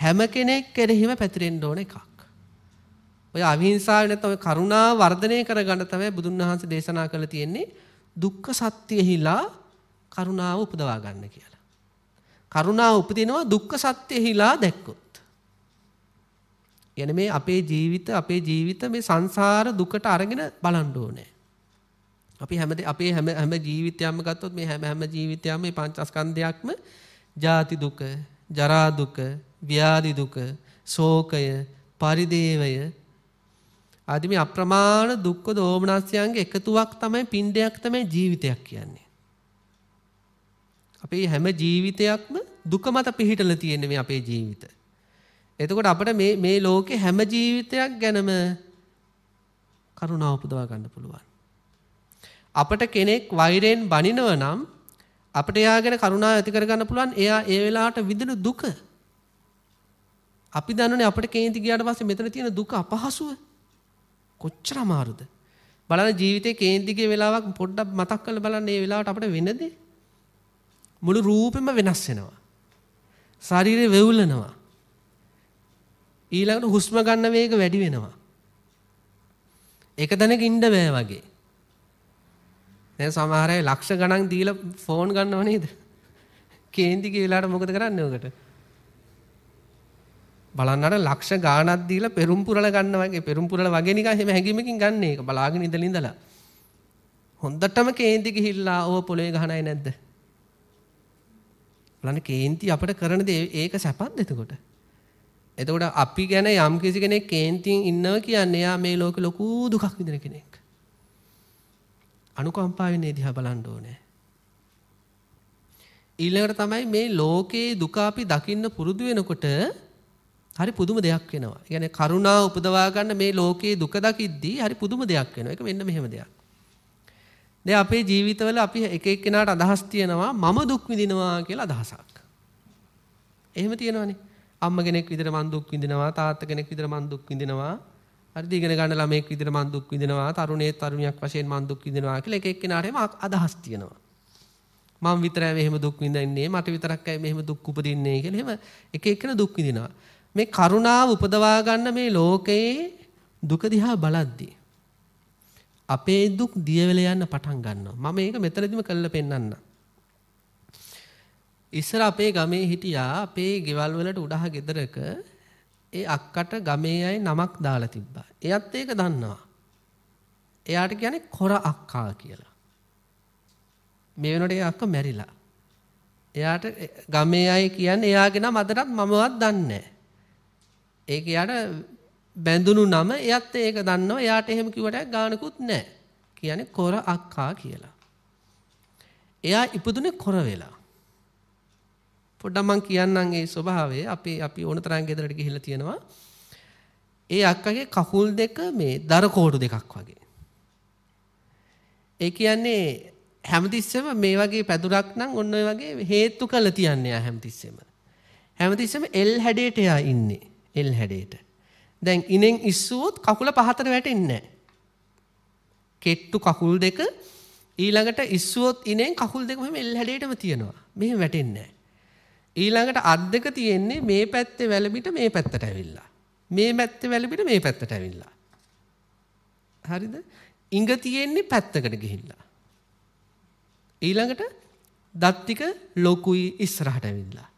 හැම කෙනෙක් කෙරෙහිම පැතිරෙන්න ඕන එකක්. ඔය අවිහිංසාව නැත්නම් ඔය කරුණාව වර්ධනය කරගන්න තමයි බුදුන් වහන්සේ දේශනා කළ තියෙන්නේ දුක්ඛ සත්‍යෙහිලා කරුණාව උපදවා ගන්න කියලා. කරුණාව උපදිනවා දුක්ඛ සත්‍යෙහිලා දැක්කොත්. يعني මේ අපේ ජීවිත අපේ ජීවිත මේ සංසාර දුකට අරගෙන බලන්න ඕනේ. අපි හැමදේ අපේ හැම හැම ජීවිතයක්ම ගත්තොත් මේ හැම හැම ජීවිතයක්ම මේ පංචස්කන්ධයක්ම ජාති දුක, ජරා දුක, ව්‍යාධි දුක, ශෝකය, පරිදේවය ආදී මේ අප්‍රමාණ දුක්ඛ දෝමනස්යන්ගේ එකතුවක් තමයි පින්ඩයක් තමයි ජීවිතයක් කියන්නේ. අපේ හැම ජීවිතයක්ම දුක මත පිහිටලා තියෙන මේ අපේ ජීවිත. එතකොට අපිට මේ මේ ලෝකේ හැම ජීවිතයක් ගැනම කරුණාව උපදවා ගන්න පුළුවන්. අපට කෙනෙක් වෛරයෙන් බනිනව නම් අපිට එයාගෙන කරුණාව ඇති කරගන්න පුළුවන් එයා ඒ වෙලාවට විඳින දුක. අපි දන්නවනේ අපිට කේන්ති ගියාට පස්සේ මෙතන තියෙන දුක අපහසුව කොච්චර අමාරුද? බලන්න ජීවිතේ කේන්ති ගිය වෙලාවක් පොඩ්ඩක් මතක් කරලා බලන්න ඒ වෙලාවට අපිට වෙනදේ මුළු රූපෙම වෙනස් වෙනවා. ශරීරය වෙවුලනවා. ඊළඟට හුස්ම ගන්න වේග වැඩි වෙනවා. එක දැනක ඉන්න බෑ වගේ. දැන් සමහර අය ලක්ෂ ගණන් දීලා ෆෝන් ගන්නව නේද? කේන්ති ගිහලාට මොකද කරන්නේ ඔකට? බලන්නට ලක්ෂ ගාණක් දීලා පෙරම්පුරල ගන්නවා වගේ පෙරම්පුරල වගේ නිකන් හැම හැඟීමකින් ගන්න එක බලාගෙන ඉඳලා ඉඳලා. හොඳටම කේන්ති ගිහිල්ලා ඕව පොළවේ ගහනයි නැද්ද? බලන්න කේන්ති අපිට කරන දේ ඒක සැපක්ද එතකොට? එතකොට අපි ගැන යම් කිසි කෙනෙක් කේන්තියෙන් ඉන්නව කියන්නේ යා මේ ලෝකේ ලොකු දුකක් විඳින කෙනෙක්. අනුකම්පාවෙන් ඒ දිහා බලන්න ඕනේ. ඊළඟට තමයි මේ ලෝකේ දුක අපි දකින්න පුරුදු වෙනකොට හරි පුදුම දෙයක් වෙනවා. ඒ කියන්නේ කරුණාව උපදවා ගන්න මේ ලෝකේ දුක දකිද්දී හරි පුදුම දෙයක් වෙනවා. ඒක මෙන්න මෙහෙම දෙයක්. දැන් අපේ ජීවිතවල අපි එක එක්කෙනාට අදහස් තියෙනවා මම දුක් විඳිනවා කියලා අදහසක්. එහෙම තියෙනවනේ. අම්ම කෙනෙක් විතර මන් දුක් විඳිනවා, තාත්තා කෙනෙක් විතර මන් දුක් විඳිනවා, හරිද ඉගෙන ගන්න ළමයෙක් විදිහට මං දුක් විඳිනවා තරුණයේ තරුණියක් වශයෙන් මං දුක් විඳිනවා කියලා එක එක්කෙනාටම අදහස් තියෙනවා. මං විතරයි මෙහෙම දුක් විඳින්නේ මට විතරක් ඇයි මෙහෙම දුක් උපදින්නේ කියලා එහෙම එක එක්කෙනා දුක් විඳිනවා. මේ කරුණාව උපදවා ගන්න මේ ලෝකයේ දුක දිහා බලද්දී අපේ දුක් දියවල යන්න පටන් ගන්නවා. මම මේක මෙතනදිම කළා පෙන්නන්න. ඉස්සර අපේ ගමේ හිටියා අපේ ගෙවල් වලට උඩහ ගෙදරක ඒ අක්කට ගමේ අය නමක් දාලා තිබ්බා. එයත් ඒක දන්නවා. එයාට කියන්නේ කොර අක්කා කියලා. මේ වෙනකොට ඒ අක්කා මැරිලා. එයාට ගමේ අය කියන්නේ එයාගේ නම අදටත් මමවත් දන්නේ ඒක එයාට බැඳුණු නම එයත් ඒක දන්නවා. එයාට එහෙම කිව්වට ගානකුත් නැහැ. කියන්නේ කොර අක්කා කියලා. එයා ඉපදුනේ කොර වෙලා. පොඩ්ඩක් මං කියන්නම් ඒ ස්වභාවය. අපි අපි ඕන තරම් ගෙදරට ගිහිල්ලා තියෙනවා. ඒ අක්කගේ කකුල් දෙක මේ දරකෝටු දෙකක් වගේ. ඒ කියන්නේ හැමතිස්සෙම මේ වගේ පැදුරක් නම් ඔන්න ඔය වගේ හේතු කළ තියන්නේ ආ හැමතිස්සෙම. හැමතිස්සෙම L හැඩයට යා ඉන්නේ. L හැඩයට. දැන් ඉනෙන් ඉස්සුවොත් කකුල පහතට වැටෙන්නේ නැහැ. කෙට්ටු කකුල් දෙක ඊළඟට ඉස්සුවොත් ඉනෙන් කකුල් දෙක මෙහෙම L හැඩයටම තියෙනවා. මෙහෙම වැටෙන්නේ නැහැ. ඊළඟට අත් දෙක තියෙන්නේ මේ පැත්තේ වැලබිට මේ පැත්තට ඇවිල්ලා. මේ පැත්තේ වැලබිට මේ පැත්තට ඇවිල්ලා. හරිද? ඉඟ තියෙන්නේ පැත්තකට ගිහිල්ලා. ඊළඟට දත් ටික ලොකුයි ඉස්සරහට ඇවිල්ලා.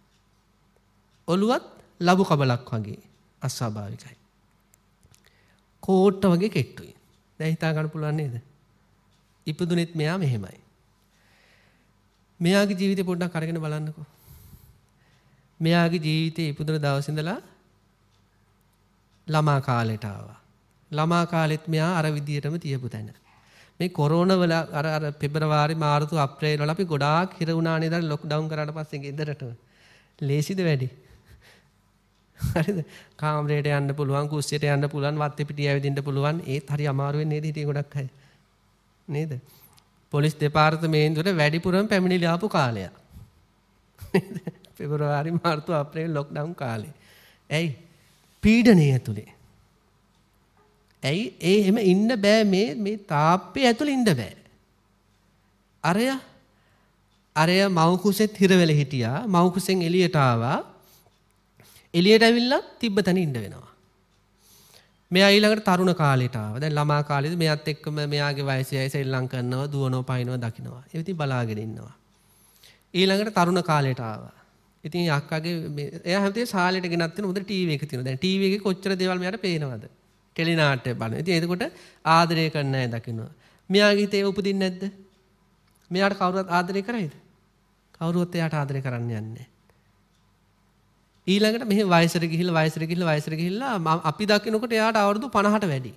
ඔළුවත් ලබු කබලක් වගේ අස්වාභාවිකයි. කෝට්ට වගේ කෙට්ටුයි. දැන් හිතා ගන්න පුළුවන් නේද? ඉපදුනෙත් මෙයා මෙහෙමයි. මෙයාගේ ජීවිතේ පොඩ්ඩක් අරගෙන බලන්නකෝ. මෙයාගේ ජීවිතේ ඉපදුන දවසේ ඉඳලා ළමා කාලයට ආවා. ළමා කාලෙත් මෙයා අර විදියටම තියපු තැන. මේ කොරෝනා වල අර අර පෙබරවාරි මාර්තු අප්‍රේල් වල අපි ගොඩාක් හිර වුණානේ දැන් ලොක්ඩවුන් කරාට පස්සේ ගෙදරට. ලේසිද වැඩි? හරිද? කාමරයට යන්න පුළුවන්, කුස්සියට යන්න පුළුවන්, වත්තේ පිටිය ඇවිදින්න පුළුවන්. ඒත් හරි අමාරු වෙන්නේ නේද හිටිය ගොඩක් අය. නේද? පොලිස් දෙපාර්තමේන්තුවට වැඩිපුරම පැමිණිලි ආපු කාලයක්. නේද? පෙබරවාරි මාර්තු අප්‍රේල් ලොක්ඩවුන් කාලේ. ඇයි? පීඩණය ඇතුලේ. ඇයි ඒ එහෙම ඉන්න බෑ මේ මේ තාප්පේ ඇතුලේ ඉන්න බෑ. අරය අරය මව කුසෙත් හිරවල හිටියා. මව කුසෙන් එළියට ආවා. එළියට ඇවිල්ලා තිබ්බ තැන ඉන්න වෙනවා. මෙයා ඊළඟට තරුණ කාලයට ආවා. දැන් ළමා කාලේද මෙයාත් එක්කම මෙයාගේ වයසයි සෙල්ලම් කරනවා, දුවනවා, පයින්නවා, දකින්නවා. ඒ විදිහ බලාගෙන ඉන්නවා. ඊළඟට තරුණ කාලයට ආවා. ඉතින් අක්කාගේ එයා හැමතිස්සෙම ශාලයට ගෙනත් තියෙන හොඳ ටීවී එක තියෙනවා. දැන් ටීවී එකේ කොච්චර දේවල් මෙයාට පේනවද? ටෙලි නාට්‍ය බලන. ඉතින් එතකොට ආදරය කරන්න නැහැ දකින්නවා. මෙයාගේ හිතේ උපදින්නේ නැද්ද? මෙයාට කවුරුත් ආදරය කරයිද? කවුරුත් එයාට ආදරය කරන්න යන්නේ ඊළඟට මෙහි වයසට ගිහිල්ලා වයසට ගිහිල්ලා වයසට ගිහිල්ලා අපි දකින්නකොට එයාට අවුරුදු 50ට වැඩි.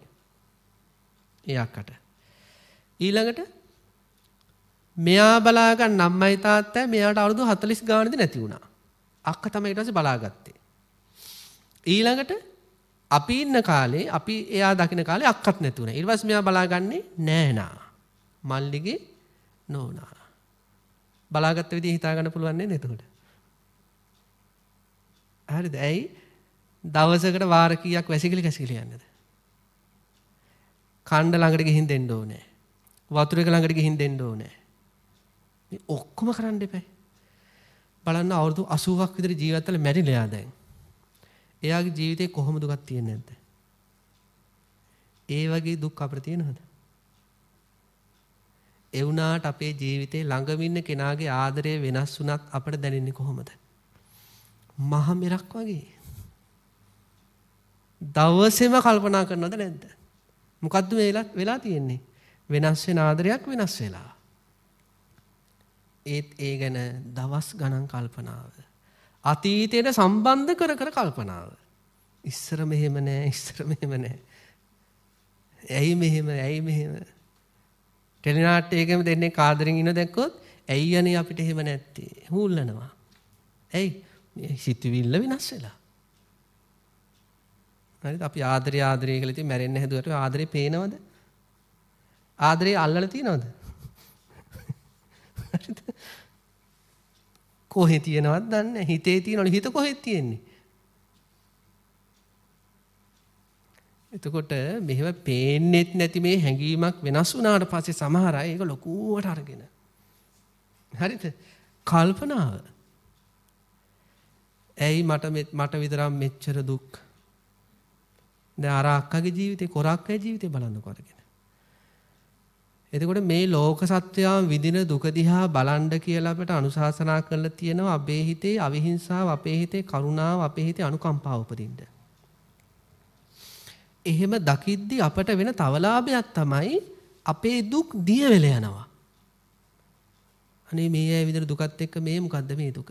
ඒ අක්කට. ඊළඟට මෙයා බලාගන්න අම්මයි තාත්තා මෙයාට අවුරුදු 40 ගානදී නැති වුණා. අක්ක තමයි ඊට පස්සේ බලාගත්තේ. ඊළඟට අපි ඉන්න කාලේ අපි එයා දකින කාලේ අක්කත් නැතුණා. ඊට පස්සේ මෙයා බලාගන්නේ නෑනා. මල්ලිගේ නෝනා. බලාගත්ත විදිහ හිතා ගන්න පුළුවන් නේද එතකොට? හරිද? ඇයි දවසකට වාර කීයක් වැසිකිලි කැසිකිලි යන්නේද? කණ්ඩ ළඟට ගිහින් දෙන්න ඕනේ. වතුර එක ළඟට ගිහින් දෙන්න ඕනේ. මේ ඔක්කොම කරන්න එපා. බලන්න අවුරුදු 80ක් විතර ජීවත් වෙලා මැරිලා දැන්. එයාගේ ජීවිතේ කොහොම දුකක් තියෙන්නේ නැද්ද? ඒ වගේ දුක් අපිට තියෙනවද? ඒ වුණාට අපේ ජීවිතේ ළඟම ඉන්න කෙනාගේ ආදරය වෙනස් වුණත් අපිට දැනෙන්නේ කොහොමද? මහ මෙරක් වගේ. දවසේම කල්පනා කරනවද නැද්ද? මොකද්ද මේ වෙලා තියෙන්නේ? වෙනස් වෙන ආදරයක් වෙනස් වෙලා. ඒත් ඒ ගැන දවස් ගණන් කල්පනාව. අතීතයට සම්බන්ධ කර කර කල්පනාව. ඉස්සර මෙහෙම නෑ ඉස්සර මෙහෙම නෑ. ඇයි මෙහෙම ඇයි මෙහෙම. ටෙලිනාට්ටයකම දෙන්නේ කාදරින් ඉන දැක්කොත් ඇයි යනේ අපිට එහෙම නැත්තේ හූල්ලනවා. ඇයි සිතුවිල්ල වෙනස් වෙලා. හරි අපි ආදරය ආදරය කියලා ඉතින් මැරෙන්න හැදුවට ආදරේ පේනවද? ආදරේ අල්ලලා තියනවද? හරිද? කොහෙ තියෙනවද දන්නේ හිතේ තියෙනවලු හිත කොහෙද තියෙන්නේ? එතකොට මෙහෙම පේන්නෙත් නැති මේ හැඟීමක් වෙනස් වුණාට පස්සේ සමහර අය ඒක ලොකුවට අරගෙන. හරිද? කල්පනාව. ඇයි මට මට විතරක් මෙච්චර දුක්? දැන් අර අක්කගේ ජීවිතේ කොරක්කගේ ජීවිතේ බලන්නකෝ අර එතකොට මේ ලෝක සත්‍යයන් විඳින දුක දිහා බලන්න කියලා අපට අනුශාසනා කරලා තියෙනවා අපේ හිතේ අවිහිංසාව, අපේ හිතේ කරුණාව, අපේ හිතේ අනුකම්පාව උපදින්න. එහෙම දකිද්දි අපට වෙන තවලාභයක් තමයි අපේ දුක් දිය වෙලා යනවා. අනේ මේ අය විඳින දුකත් එක්ක මේ මොකද්ද මේ දුක?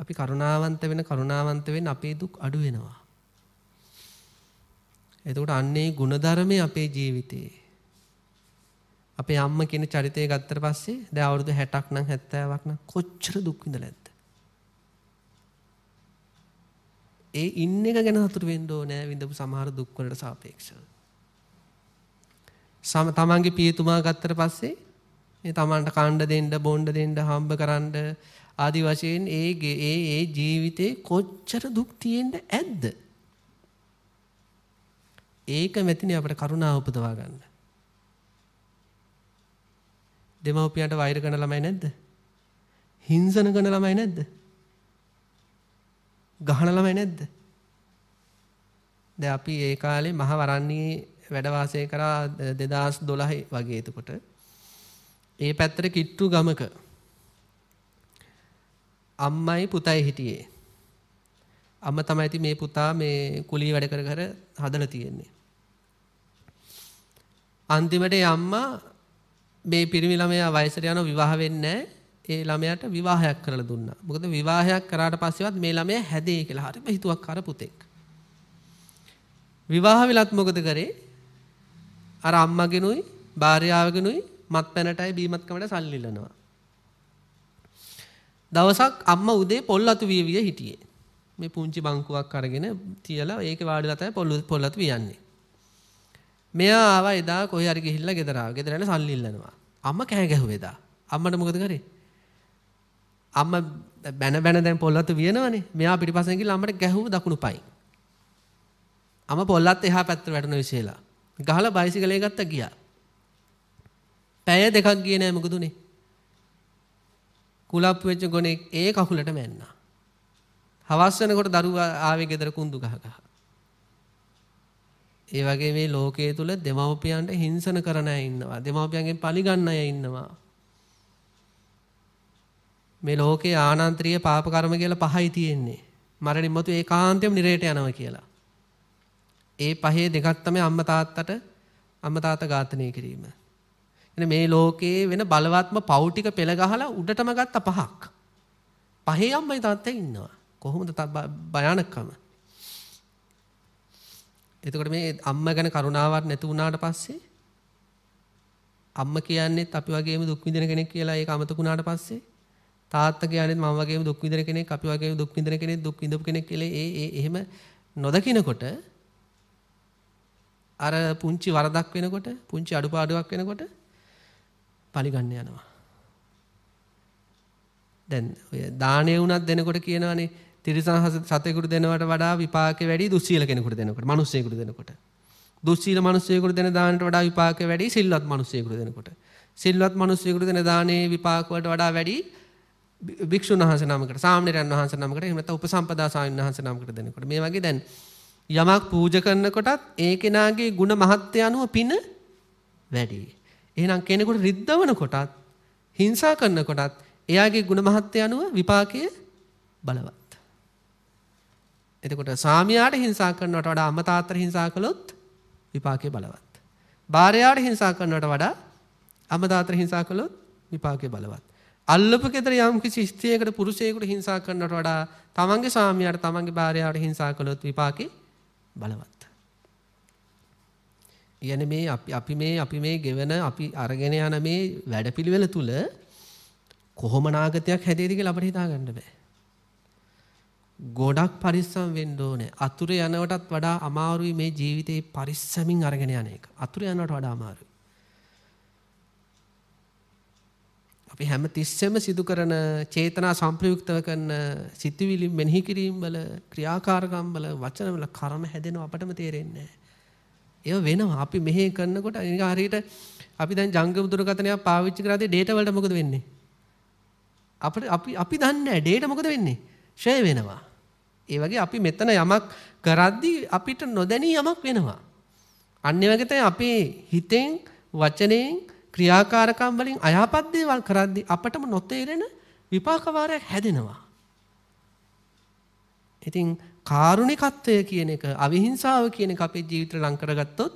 අපි කරුණාවන්ත වෙන කරුණාවන්ත වෙන්න අපේ දුක් අඩු වෙනවා. එතකොට අන්නේ ಗುಣධර්මයේ අපේ ජීවිතේ අපේ අම්ම කෙන චරිතය ගත්තර පස්සේ දැ අවුරුදු හැටක් නම් හැත්තෑවක් නම් කොච්චර දුක්විඳ ඇත්ත. ඒ ඉන්න එක ගැන හතුර වෙන්ඩෝ නෑ විඳපු සමහර දුක්වලට සාපේක්ෂ. සම තමන්ගේ පියතුමා ගත්තර පස්සේ ඒ තමන්ට කණ්ඩ දෙෙන්ඩ බොන්්ඩ දෙෙන්ඩ හම්බ කරන්ඩ ආදි වශයෙන් ඒගේ ඒ ඒ ජීවිතේ කොච්චර දුක්තියෙන්ට ඇද්ද. ඒක මෙතින අපට කරුණාවපදවා ගන්න. දෙමව්පියන්ට වෛර කරන ළමයි නැද්ද? හිංසන කරන ළමයි නැද්ද? ගහන ළමයි නැද්ද? දැන් අපි ඒ කාලේ මහ වරන්නේ වැඩ වාසය කරා 2012 වගේ එතකොට ඒ පැත්තට කිට්ටු ගමක අම්මයි පුතයි හිටියේ. අම්ම තමයි ඉතින් මේ පුතා මේ කුලී වැඩ කර කර හදලා තියෙන්නේ. අන්තිමට ඒ අම්මා මේ පිරිමි ළමයා වයසට යන විවාහ වෙන්නේ ඒ ළමයාට විවාහයක් කරලා දුන්නා. මොකද විවාහයක් කරාට පස්සෙවත් මේ ළමයා හැදේ කියලා හරිම හිතුවක් කර පුතෙක්. විවාහ වෙලත් මොකද කරේ? අර අම්මගෙනුයි භාර්යාවගෙනුයි මත්පැනටයි බීමත්කමට සල්ලි ඉල්ලනවා. දවසක් අම්මා උදේ පොල් අතු විය විය හිටියේ. මේ පුංචි බංකුවක් අරගෙන තියලා ඒකේ වාඩිලා තමයි පොල් පොල් අතු වියන්නේ. මෙයා ආවා එදා කොහේ හරි ගිහිල්ලා ගෙදර ආවා. ගෙදර යන සල්ලි ඉල්ලනවා. අම්ම කෑ ගැහුවේදා. අම්මට මොකද කරේ? අම්ම බැන බැන දැන් පොල්ලත් වියනවනේ. මෙයා පිටිපස්සෙන් ගිහලා අම්මට ගැහුව දකුණු පයින්. අම්ම පොල්ලත් එහා පැත්තට වැටෙන විශේලා. ගහලා බයිසිකලේ ගත්ත ගියා. පැය දෙකක් ගියේ නෑ මොකද උනේ? කුලප්පු වෙච්ච ගොනේ ඒ කකුලටම ඇන්නා. හවස් වෙනකොට දරුවා ආවේ ගෙදර කුඳු ගහ ගහ. ඒ වගේ මේ ලෝකයේ තුල දෙමව්පියන්ට හිංසන කරන අය ඉන්නවා. දෙමව්පියන්ගෙන් පරිගන්න අය ඉන්නවා. මේ ලෝකේ ආනන්ත්‍රීය පාප කර්ම කියලා පහයි තියෙන්නේ. මරණින් මතු ඒකාන්තයෙන් නිරේට යනවා කියලා. ඒ පහේ දෙකක් තමයි අම්මා තාත්තට අම්මා තාත්තා ඝාතනය කිරීම. එනේ මේ ලෝකයේ වෙන බලවත්ම පවු ටික පෙළ ගහලා උඩටම ගත්ත පහක්. පහේ අම්මයි තාත්තා ඉන්නවා. කොහොමද භයානකම? එතකොට මේ අම්ම ගැන කරුණාවක් නැති වුණාට පස්සේ අම්ම කියන්නේත් අපි වගේම දුක් විඳින කෙනෙක් කියලා ඒක අමතක වුණාට පස්සේ තාත්තා කියන්නේත් මම වගේම දුක් විඳින කෙනෙක් අපි වගේම දුක් විඳින කෙනෙක් දුක් විඳපු කෙනෙක් කියලා ඒ ඒ එහෙම නොදකිනකොට අර පුංචි වරදක් වෙනකොට පුංචි අඩුපාඩුවක් වෙනකොට පරිගන්න යනවා. දැන් ඔය දාණය වුණත් දෙනකොට කියනවනේ තිරිසන් සතෙකුට දෙනවට වඩා විපාකේ වැඩි දුස්සීල කෙනෙකුට දෙනකොට මිනිස්සෙකුට දෙනකොට. දුස්සීල මිනිස්සෙකුට දෙන දානට වඩා විපාකේ වැඩි සිල්වත් මිනිස්සෙකුට දෙනකොට. සිල්වත් මිනිස්සෙකුට දෙන දානේ විපාක වලට වඩා වැඩි භික්ෂුන් වහන්සේ නමකට සාමණේරයන් වහන්සේ නමකට එහෙම නැත්නම් උපසම්පදා ස්වාමීන් වහන්සේ නමකට දෙනකොට මේ වගේ දැන් යමක් පූජ කරනකොටත් ඒ කෙනාගේ ಗುಣ මහත්ය අනුව පින වැඩි. එහෙනම් කෙනෙකුට රිද්දවනකොටත් හිංසා කරනකොටත් එයාගේ ಗುಣ මහත්ය අනුව විපාකය බලවත්. එතකොට ස්වාමියාට හිංසා කරනවට වඩා අම්මා තාත්තට හිංසා කළොත් විපාකේ බලවත්. භාර්යාවට හිංසා කරනවට වඩා අම්මා තාත්තට හිංසා කළොත් විපාකේ බලවත්. අල්ලපු ගෙදර යම් කිසි ස්ත්‍රියකට පුරුෂයෙකුට හිංසා කරනවට වඩා තමන්ගේ ස්වාමියාට තමන්ගේ භාර්යාවට හිංසා කළොත් විපාකේ බලවත්. කියන්නේ මේ අපි අපි මේ අපි මේ ගෙවන අපි අරගෙන යන මේ වැඩපිළිවෙල තුල කොහොම නාගතයක් හැදෙයිද කියලා අපිට හිතා ගන්න බෑ. ගොඩක් පරිස්සම් වෙන්න ඕනේ. අතුරේ යනවටත් වඩා අමාරුයි මේ ජීවිතේ පරිස්සමින් අරගෙන යන එක. අතුරේ යනවට වඩා අමාරුයි. අපි හැම තිස්සෙම සිදු කරන චේතනා සංප්‍රයුක්තව කරන සිතුවිලි මෙනෙහි කිරීම වල ක්‍රියාකාරකම් වල වචන වල කර්ම හැදෙනව අපටම තේරෙන්නේ නැහැ. ඒව වෙනවා. අපි මෙහෙ කරනකොට හරියට අපි දැන් ජංගම දුරකථනයක් පාවිච්චි කරද්දී data වලට මොකද වෙන්නේ? අපිට අපි අපි දන්නේ නැහැ data මොකද වෙන්නේ? ෂය වෙනවා. ඒ වගේ අපි මෙතන යමක් කරද්දී අපිට නොදැනී යමක් වෙනවා. අන්නේ වගේ තමයි අපේ හිතෙන්, වචනයෙන්, ක්‍රියාකාරකම් වලින් අයහපත් දේවල් කරද්දී අපටම නොතේරෙන විපාක වාරයක් හැදෙනවා. ඉතින් කාරුණිකත්වය කියන එක, අවිහිංසාව කියන එක අපේ ජීවිතේ ලං කරගත්තොත්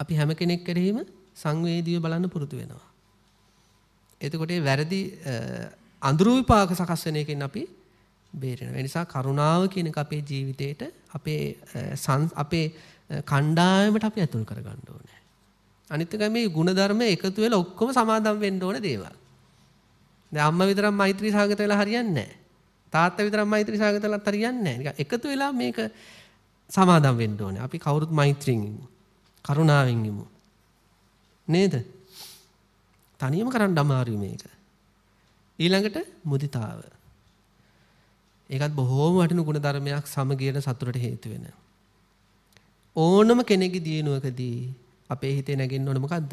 අපි හැම කෙනෙක් කෙරෙහිම සංවේදීව බලන්න පුරුදු වෙනවා. එතකොට වැරදි අඳුරු විපාක සකස් වෙන එකෙන් අපි බේරෙන. ඒ නිසා කරුණාව කියන එක අපේ ජීවිතේට අපේ අපේ කණ්ඩායමට අපි ඇතුල් කරගන්න ඕනේ. අනිත් එක මේ ಗುಣධර්ම එකතු වෙලා ඔක්කොම සමාදම් වෙන්න ඕන දේවල්. දැන් අම්මා විතරක් මෛත්‍රී සාගත වෙලා හරියන්නේ නැහැ. තාත්තා විතරක් මෛත්‍රී සාගත වෙලත් හරියන්නේ නැහැ. එකතු වෙලා මේක සමාදම් වෙන්න ඕනේ. අපි කවුරුත් මෛත්‍රියෙන් ඉමු. කරුණාවෙන් ඉමු. නේද? තනියම කරන්න අමාරුයි මේක. ඊළඟට මුදිතාව. ඒකත් බොහෝම වටින ගුණධර්මයක් සමගියට සතුටට හේතු වෙන. ඕනම කෙනෙක්ගේ දියුණුවකදී අපේ හිතේ නැගෙන්න ඕන මොකද්ද?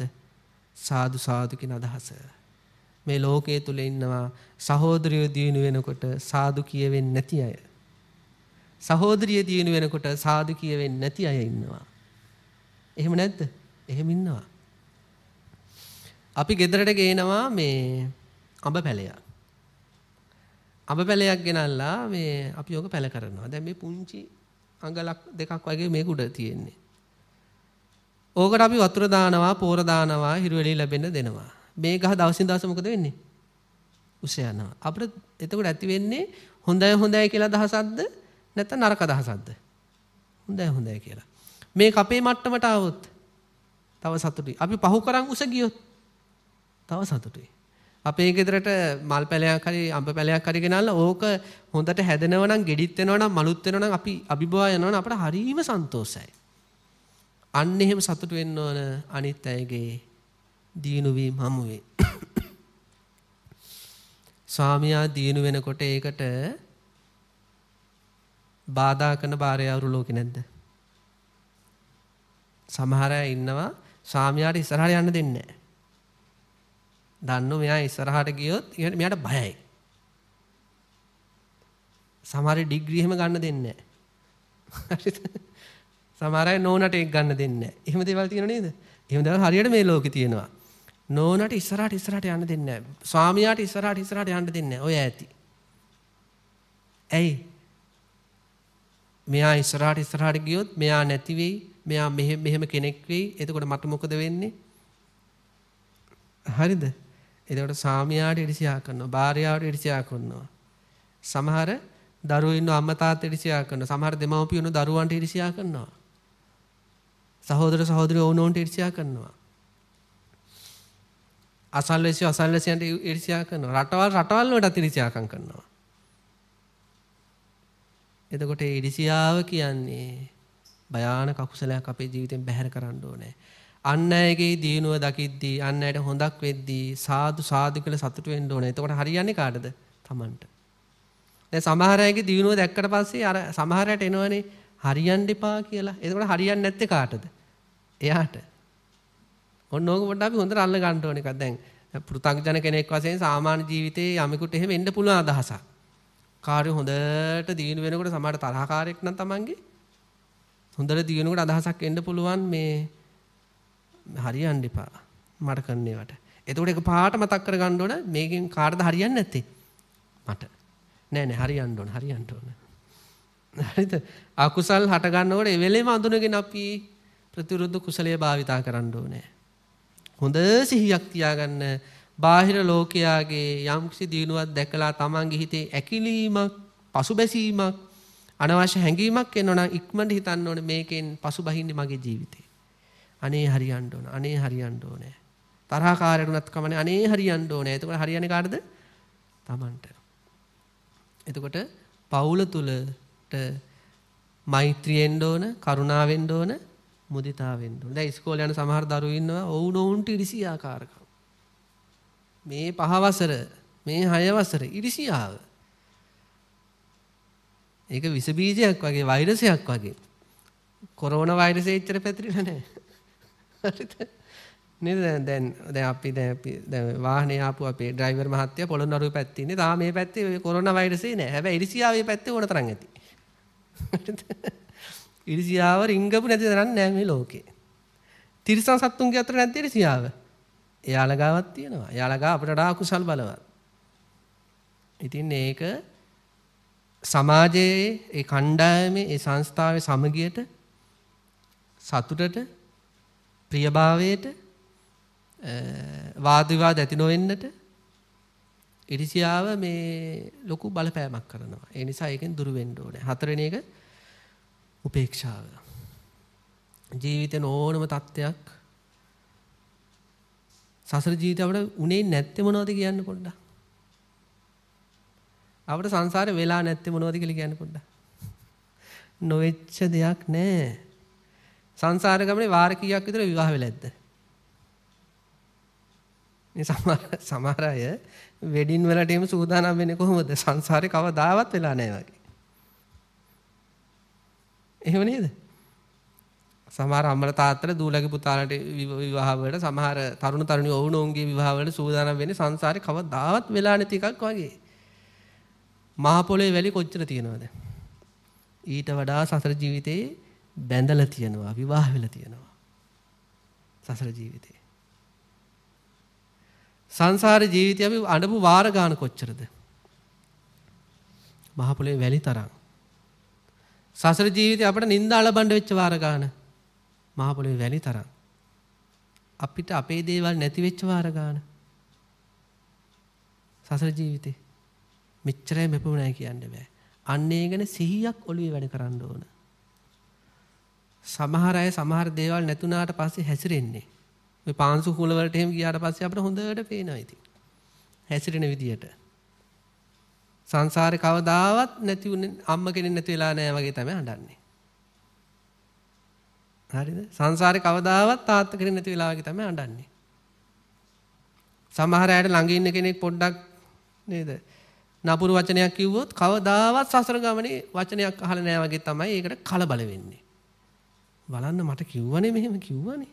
සාදු සාදු කියන අදහස. මේ ලෝකයේ තුල ඉන්නවා සහෝදරයෝ දියුණු වෙනකොට සාදු කියවෙන්නේ නැති අය. සහෝදරිය දියුණු වෙනකොට සාදු කියවෙන්නේ නැති අය ඉන්නවා. එහෙම නැද්ද? එහෙම ඉන්නවා. අපි ගෙදරට ගේනවා මේ අඹ පැලයක්. අඹ පැලයක් ගෙනල්ලා මේ අපි ඕක පැල කරනවා. දැන් මේ පුංචි අඟලක් දෙකක් වගේ මේක උඩ තියෙන්නේ. ඕකට අපි වතුර දානවා, පෝර දානවා, හිරුවෙලි ලැබෙන්න දෙනවා. මේ ගහ දවසින් දවස මොකද වෙන්නේ? උස යනවා. අපිට එතකොට ඇති වෙන්නේ හොඳයි හොඳයි කියලා දහසක්ද නැත්නම් නරක දහසක්ද? හොඳයි හොඳයි කියලා. මේ කපේ මට්ටමට આવොත් තව සතුටුයි. අපි පහු කරන් උස ගියොත් තව සතුටුයි. අපේ ගෙදරට මල් පැලයක් හරි අඹ පැලයක් හරි ගෙනල්ලා ඕක හොඳට හැදෙනවා නම්, gedit වෙනවා නම්, මලුත් වෙනවා නම් අපි අභිභවා යනවා නම් අපට හරීම සන්තෝෂයි. අන්න එහෙම සතුට වෙන්න ඕන අනිත් අයගේ දිනු වීම හමුවේ. ස්වාමියා දිනු වෙනකොට ඒකට බාධා කරන බාරයවරු ලෝකේ නැද්ද? සමහර අය ඉන්නවා ස්වාමියාට ඉස්සරහට යන්න දෙන්නේ නැහැ. දන්නෝ මෙයා ඉස්සරහට ගියොත් කියන්නේ මෙයාට බයයි. සමහර ඩිග්‍රී එහෙම ගන්න දෙන්නේ නැහැ. හරිද? සමහර අය නෝනට එක ගන්න දෙන්නේ නැහැ. එහෙම දේවල් තියෙනව නේද? එහෙම දේවල් හරියට මේ ලෝකේ තියෙනවා. නෝනට ඉස්සරහට ඉස්සරහට යන්න දෙන්නේ නැහැ. ස්වාමියාට ඉස්සරහට ඉස්සරහට යන්න දෙන්නේ නැහැ. ඔය ඇති. ඇයි? මෙයා ඉස්සරහට ඉස්සරහට ගියොත් මෙයා නැති වෙයි. මෙයා මෙහෙම මෙහෙම කෙනෙක් වෙයි. එතකොට මට මොකද වෙන්නේ? හරිද? එතකොට සාමියාට ඊර්ෂ්‍යා කරනවා, භාර්යාවට ඊර්ෂ්‍යා කරනවා. සමහර දරුවෝ ඉන්න අම්මා තාත්තා ඊර්ෂ්‍යා කරනවා. සමහර දෙමව්පියෝ ඉන්න දරුවන්ට ඊර්ෂ්‍යා කරනවා. සහෝදර සහෝදරියෝ ඕනෝන්ට ඊර්ෂ්‍යා කරනවා. අසල්වැසියෝ අසල්වැසියන්ට ඊර්ෂ්‍යා කරනවා. රටවල් රටවල් වලට ඊර්ෂ්‍යාකම් කරනවා. එතකොට ඊර්ෂ්‍යාව කියන්නේ භයානක අකුසලයක් අපේ ජීවිතෙන් බැහැර කරන්න ඕනේ. අන්න අයගේ දියුණුව දකිද්දී අන්න අයට හොඳක් වෙද්දී සාදු සාදු කියලා සතුට වෙන්න ඕනේ. එතකොට හරියන්නේ කාටද? Tamanට. දැන් සමහර අයගේ දියුණුව දැක්කට පස්සේ අර සමහර අයට එනවනේ හරියන්න එපා කියලා. එතකොට හරියන්නේ නැත්තේ කාටද? එයාට. ඔන්න ඕක පොඩ්ඩක් අපි හොඳට අල්ල ගන්න ඕන එකක්. දැන් පෘථග්ජන කෙනෙක් වශයෙන් සාමාන්‍ය ජීවිතයේ යමෙකුට එහෙම එන්න පුළුවන් අදහසක්. කාර්ය හොඳට දිනු වෙනකොට සමහර තරහකාරයෙක් නම් Tamange හොඳට දිනුනකොට අදහසක් එන්න පුළුවන් මේ හරියන්න එපා. මට කරන ඒවාට. එතකොට ඒක පාට මතක් කරගන්න ඕන මේකෙන් කාටද හරියන්නේ නැත්තේ? මට. නෑ නෑ හරියන්න ඕන හරියන්න ඕන. හරිද? අකුසල් හට ගන්නකොට ඒ වෙලෙම අඳුනගෙන අපි ප්‍රතිවිරුද්ධ කුසලයේ භාවිතා කරන්න ඕනේ. හොඳ සිහියක් තියාගන්න බාහිර ලෝකයාගේ යම්කිසි දියුණුවක් දැකලා තමන්ගේ හිතේ ඇකිලීමක් පසුබැසීමක් අනවශ්‍ය හැඟීමක් එනවනම් ඉක්මනට හිතන්න ඕනේ මේකෙන් පසුබහින්නේ මගේ ජීවිතේ. අනේ හරියන්න ඕන. අනේ හරියන්න ඕනේ. තරහකාරයුණත් කමනේ අනේ හරියන්න ඕනේ. එතකොට හරියන්නේ කාටද? Tamanට. එතකොට පවුල තුලට මෛත්‍රියෙන්න ඕන, කරුණාවෙන්න ඕන, මුදිතාවෙන්න ඕන. දැන් ඉස්කෝලේ යන සමහර දරුවෝ ඉන්නවා ඔවුන් ඔවුන්ට ඉරිසියාකාරකම්. මේ පහ වසර, මේ හය වසර ඉරිසියාව. ඒක විස බීජයක් වගේ වෛරසයක් වගේ. කොරෝනා වෛරසය එච්චර පැතිරිලා නැහැ. හරිද? නේද? දැන් දැන් අපි දැන් අපි දැන් වාහනේ ආපු අපේ ඩ්‍රයිවර් මහත්තයා පොළොන්නරුව පැත්තේ ඉන්නේ. තාම මේ පැත්තේ කොරෝනා වෛරසය නෑ. හැබැයි ඉරිසියාවේ පැත්තේ ඕන තරම් ඇති. ඉරිසියාව රිංගපු නැති තරම් නෑ මේ ලෝකේ. තිරිසන් සත්තුන්ගේ අතර නැද්ද ඉරිසියාව? එයාලා ගාවක් තියෙනවා. එයාලා ගා අපිට වඩා කුසල් බලවත්. ඉතින් ඒක සමාජයේ ඒ කණ්ඩායමේ ඒ සංස්ථාවේ සමගියට සතුටට ප්‍රියභාවයට වාද විවාද ඇති නොවෙන්නට ඉරිසියාව මේ ලොකු බලපෑමක් කරනවා. ඒ නිසා ඒකෙන් දුර වෙන්න ඕනේ. හතරවෙනි එක උපේක්ෂාව. ජීවිතේ ඕනම තත්ත්වයක් සසර ජීවිතේ අපිට උනේ නැත්තේ මොනවද කියන්න පොඩ්ඩක්. අපිට සංසාරේ වෙලා නැත්තේ මොනවද කියලා කියන්න පොඩ්ඩක්. නොවෙච්ච දෙයක් නැහැ. සංසාර ගමනේ වාර කීයක් විතර විවාහ වෙලා ඇද්ද? මේ සමහර සමහර අය වෙඩින් වලට එමු සූදානම් වෙන්නේ කොහොමද? සංසාරේ කවදාවත් වෙලා නැහැ වගේ. එහෙම නේද? සමහර අම්මලා තාත්තලා දූලගේ පුතාලට විවාහ වලට සමහර තරුණ තරුණියෝ ඔවුනෝන්ගේ විවාහ වලට සූදානම් වෙන්නේ සංසාරේ කවදාවත් වෙලා නැති එකක් වගේ. මහ පොළොවේ වැලි කොච්චර තියෙනවද? ඊට වඩා සසර ජීවිතේ බැඳලා තියෙනවා විවාහ වෙලා තියෙනවා සසර ජීවිතේ සංසාර ජීවිතය අපි අඬපු වාර ගාන කොච්චරද මහ පොළේ වැලි තරම් සසර ජීවිතේ අපිට නිന്ദා ලබන්න වෙච්ච වාර ගාන මහ පොළේ වැලි තරම් අපිට අපේ දේවල් නැති වෙච්ච වාර ගාන සසර ජීවිතේ මෙච්චරයි මෙපමණයි කියන්න බෑ අන්න ඒ ගැන සිහියක් ඔළුවේ වැඩ කරන්න ඕන සමහර අය සමහර දේවල් නැතුණාට පස්සේ හැසිරෙන්නේ. ඔය පාංශු කුල වලට එහෙම ගියාට පස්සේ අපිට හොඳට පේනවා ඉතින්. හැසිරෙන විදියට. සංසාරේ කවදාවත් නැති උනේ අම්ම කෙනෙක් නැති වෙලා නැහැ වගේ තමයි හඬන්නේ. හරිද? සංසාරේ කවදාවත් තාත්තා කෙනෙක් නැති වෙලා වගේ තමයි හඬන්නේ. සමහර අයට ළඟ ඉන්න කෙනෙක් පොඩ්ඩක් නේද? නපුරු වචනයක් කිව්වොත් කවදාවත් සසර ගමනේ වචනයක් අහලා නැහැ වගේ තමයි ඒකට කලබල වෙන්නේ. බලන්න මට කිව්වනේ මෙහෙම කිව්වනේ.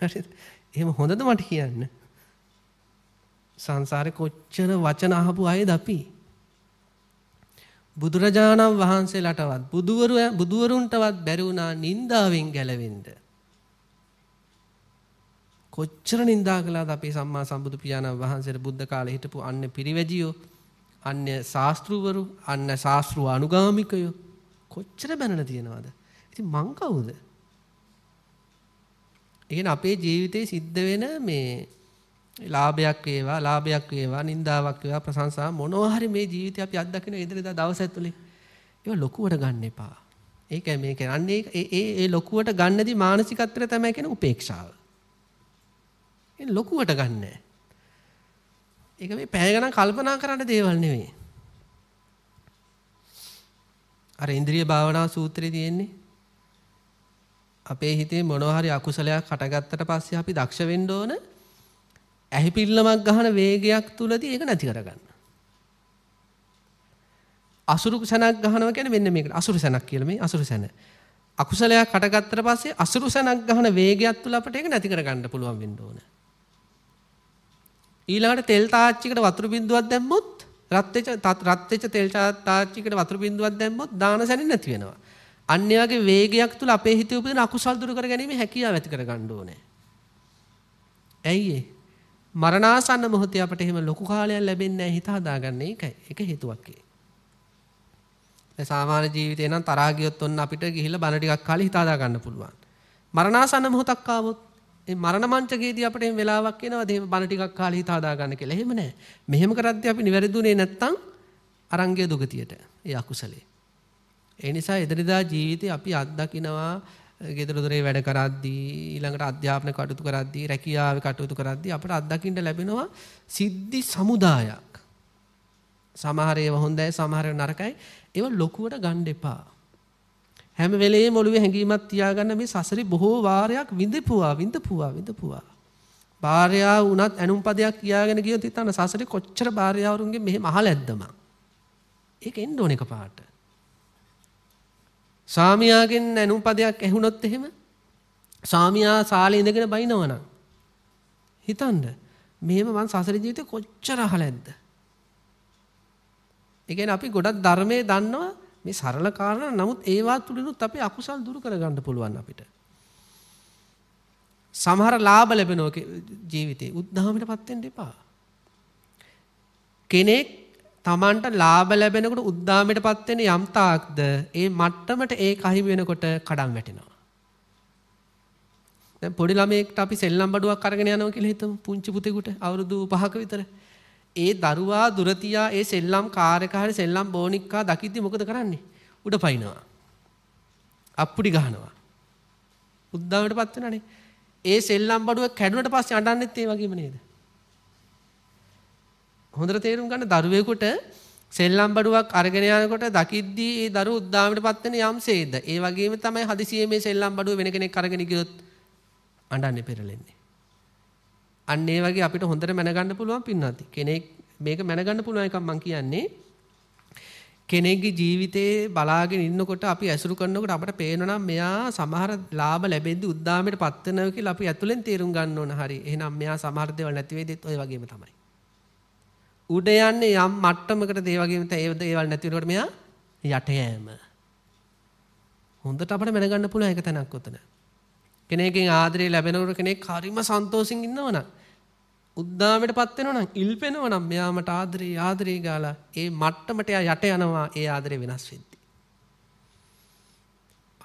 හරිද? එහෙම හොඳද මට කියන්න? සංසාරේ කොච්චර වචන අහපු අයද අපි? බුදුරජාණන් වහන්සේලටවත් බුදුවරු බුදුවරුන්ටවත් බැරි වුණා නින්දාවෙන් ගැලවෙන්න. කොච්චර නින්දා කළාද අපේ සම්මා සම්බුදු පියාණන් වහන්සේට බුද්ධ කාලේ හිටපු අන්න පිරිවැජියෝ, අන්න ශාස්ත්‍රවරු, අන්න ශාස්ත්‍රු අනුගාමිකයෝ කොච්චර බැනලා තියෙනවද? ඉතින් මං කවුද? ඒ අපේ ජීවිතේ සිද්ධ වෙන මේ ලාභයක් වේවා, ලාභයක් වේවා, නින්දාවක් වේවා, ප්‍රශංසා මොනවා හරි මේ ජීවිතේ අපි අත්දකින ඉදිරියදා දවස් ඇතුලේ. ඒවා ලොකුවට ගන්න එපා. ඒකයි මේ කියන්නේ ඒ ඒ ඒ ලොකුවට ගන්නදී මානසිකත්වය තමයි කියන උපේක්ෂාව. ඒ ලොකුවට ගන්න. ඒක මේ පැය ගණන් කල්පනා කරන්න දේවල් නෙවෙයි. අර ඉන්ද්‍රිය භාවනා සූත්‍රයේ තියෙන්නේ අපේ හිතේ මොනවා හරි අකුසලයක් හටගත්තට පස්සේ අපි දක්ෂ වෙන්න ඕන ඇහිපිල්ලමක් ගහන වේගයක් තුලදී ඒක නැති කරගන්න. අසුරු සැනක් ගහනවා කියන්නේ මෙන්න මේකට. අසුරු සැනක් කියලා මේ අසුරු සැන. අකුසලයක් හටගත්තට පස්සේ අසුරු සැනක් ගහන වේගයක් තුල අපිට ඒක නැති කරගන්න පුළුවන් වෙන්න ඕන. ඊළඟට තෙල් තාච්චියකට වතුර බින්දුවක් දැම්මොත් රත් වෙච්ච රත් වෙච්ච තෙල් තාච්චියකට වතුර බින්දුවක් දැම්මොත් දාන සැනෙ නැති වෙනවා. අන්න වගේ වේගයක් තුළ අපේ හිතේ උපදින අකුසල් දුරු කර ගැනීම හැකියාව ඇති කර ගන්න ඕනේ. ඇයි ඒ? මරණාසන්න මොහොතේ අපිට එහෙම ලොකු කාලයක් ලැබෙන්නේ නැහැ හිත හදාගන්න ඒකයි. ඒක හේතුවක් ඒ. දැන් සාමාන්‍ය ජීවිතේ නම් තරහා ගියොත් ඔන්න අපිට ගිහිල්ලා බණ ටිකක් කාලේ හිත හදා ගන්න පුළුවන්. මරණාසන්න මොහොතක් ආවොත් ඒ මරණ මංචකයේදී අපිට එහෙම වෙලාවක් එනවාද එහෙම බණ ටිකක් කාලේ හිත හදා ගන්න කියලා. එහෙම නැහැ. මෙහෙම කරද්දී අපි නිවැරදිුනේ නැත්තම් අරංගයේ දුගතියට. ඒ අකුසලේ. ඒ නිසා එදිනදා ජීවිතේ අපි අත්දකිනවා ගෙදර දොරේ වැඩ කරද්දී ඊළඟට අධ්‍යාපන කටයුතු කරද්දී රැකියාවේ කටයුතු කරද්දී අපට අත්දකින්න ලැබෙනවා සිද්ධි සමුදායක්. සමහර ඒවා හොඳයි සමහර ඒවා නරකයි. ඒවා ලොකුවට ගන්න එපා. හැම වෙලේම ඔළුවේ හැඟීමක් තියාගන්න මේ සසරේ බොහෝ වාරයක් විඳපුවා විඳපුවා විඳපුවා. භාර්යාව වුණත් ඇනුම්පදයක් කියාගෙන ගියොත් හිතන්න සසරේ කොච්චර භාර්යාවරුන්ගේ මෙහෙම අහලැද්ද මං. ඒක එන්න ඕන එක පාට. සාමියාගෙන් ඇනුම්පදයක් ඇහුනොත් එහෙම සාමියා සාලේ ඉඳගෙන බයිනවනම් හිතන්න මෙහෙම මං සසර ජීවිතේ කොච්චර අහලැද්ද ඒ කියන්නේ අපි ගොඩක් ධර්මයේ දන්නවා මේ සරල කාරණා නමුත් ඒවා තුලිනුත් අපි අකුසල් දුරු කරගන්න පුළුවන් අපිට සමහර ලාභ ලැබෙනවා ජීවිතේ උද්ධාමයටපත් වෙන්න එපා කෙනෙක් තමන්ට ලාභ ලැබෙනකොට උද්දාමයටපත් වෙන යම්තාක්ද ඒ මට්ටමට ඒ කහි වෙනකොට කඩන් වැටෙනවා. දැන් පොඩි ළමයෙක්ට අපි සෙල්ලම් බඩුවක් අරගෙන යනවා කියලා හිතමු පුංචි පුතෙකුට අවුරුදු 5ක විතර. ඒ දරුවා දුරතියා ඒ සෙල්ලම් කාර්යක හරි සෙල්ලම් බෝනික්කා දකිද්දි මොකද කරන්නේ? උඩ පයින්නවා. අප්පුඩි ගහනවා. උද්දාමයටපත් වෙනනේ. ඒ සෙල්ලම් බඩුව කැඩුනට පස්සේ අඬන්නෙත් ඒ වගේම නේද? හොඳට තේරුම් ගන්න දරුවෙකුට සෙල්ලම් බඩුවක් අරගෙන යනකොට දකිද්දී ඒ දරුව උද්දාමයට පත් වෙන යම්සේද ඒ වගේම තමයි හදිසියෙ මේ සෙල්ලම් බඩුව වෙන කෙනෙක් අරගෙන ගියොත් අඬන්නේ පෙරලෙන්නේ අන්න ඒ වගේ අපිට හොඳට මැනගන්න පුළුවන් පින්නත් කෙනෙක් මේක මැනගන්න පුළුවන් එකක් මම කියන්නේ කෙනෙක්ගේ ජීවිතේ බලාගෙන ඉන්නකොට අපි ඇසුරු කරනකොට අපට පේනවා මෙයා සමහර ලාභ ලැබෙද්දී උද්දාමයට පත් වෙනවා කියලා අපි ඇතුලෙන් තේරුම් ගන්න ඕන හරි. එහෙනම් මෙයා සමහර දේවල් නැති වෙද්දිත් ওই වගේම තමයි. උඩ යන්නේ යම් මට්ටමකටද ඒ වගේම ඒ දේවල් නැති වෙනකොට මෙයා යට යෑම. හොඳට අපිට මැනගන්න පුළුවන් එක තැනක් උතන. කෙනෙක්ගෙන් ආදරය ලැබෙනකොට කෙනෙක් හරිම සන්තෝෂෙන් ඉන්නවනම් උද්දාමයටපත් වෙනවනම් ඉල්පෙනවනම් මෙයාමට ආදරේ ආදරේ ගාලා ඒ මට්ටමට යා යට යනවා ඒ ආදරේ වෙනස් වෙද්දී.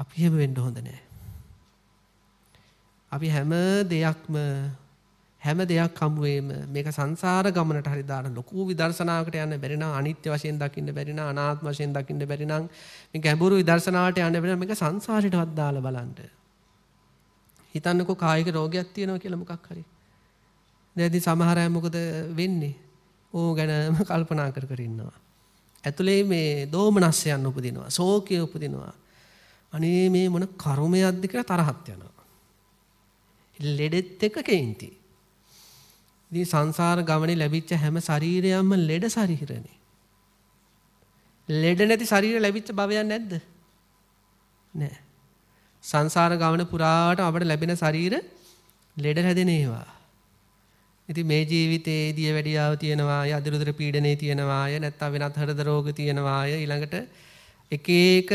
අපි හැම වෙන්න හොඳ නෑ. අපි හැම දෙයක්ම හැම දෙයක් හමුවේම මේක සංසාර ගමනට හරි දාන ලොකු විදර්ශනාවකට යන්න බැරි නම් අනිත්‍ය වශයෙන් දකින්න බැරි නම් අනාත්ම වශයෙන් දකින්න බැරි නම් මේ ගැඹුරු විදර්ශනාවට යන්න බැරි නම් මේක සංසාරයටවත් දාලා බලන්න. හිතන්නකෝ කායික රෝගයක් තියෙනවා කියලා මොකක් හරි. දැන් සමහර අය මොකද වෙන්නේ? ඕ ගැනම කල්පනා කර කර ඉන්නවා. ඇතුලේ මේ දෝමනස්සයන් උපදිනවා. ශෝකය උපදිනවා. අනේ මේ මොන කර්මයක්ද කියලා තරහක් යනවා. ලෙඩෙත් එක කේන්ති. ඉතින් සංසාර ගමනේ ලැබිච්ච හැම ශරීරයක්ම ලෙඩ ශරීරනේ. ලෙඩ නැති ශරීර ලැබිච්ච භවයක් නැද්ද? නෑ. සංසාර ගමන පුරාට අපට ලැබෙන ශරීර ලෙඩ හැදෙන ඒවා. ඉතින් මේ ජීවිතයේ දිය වැඩියාව තියෙනවා, අය අදිරුදර පීඩනේ තියෙනවා, අය නැත්තම් වෙනත් හෘද රෝග තියෙනවා, අය ඊළඟට එක එක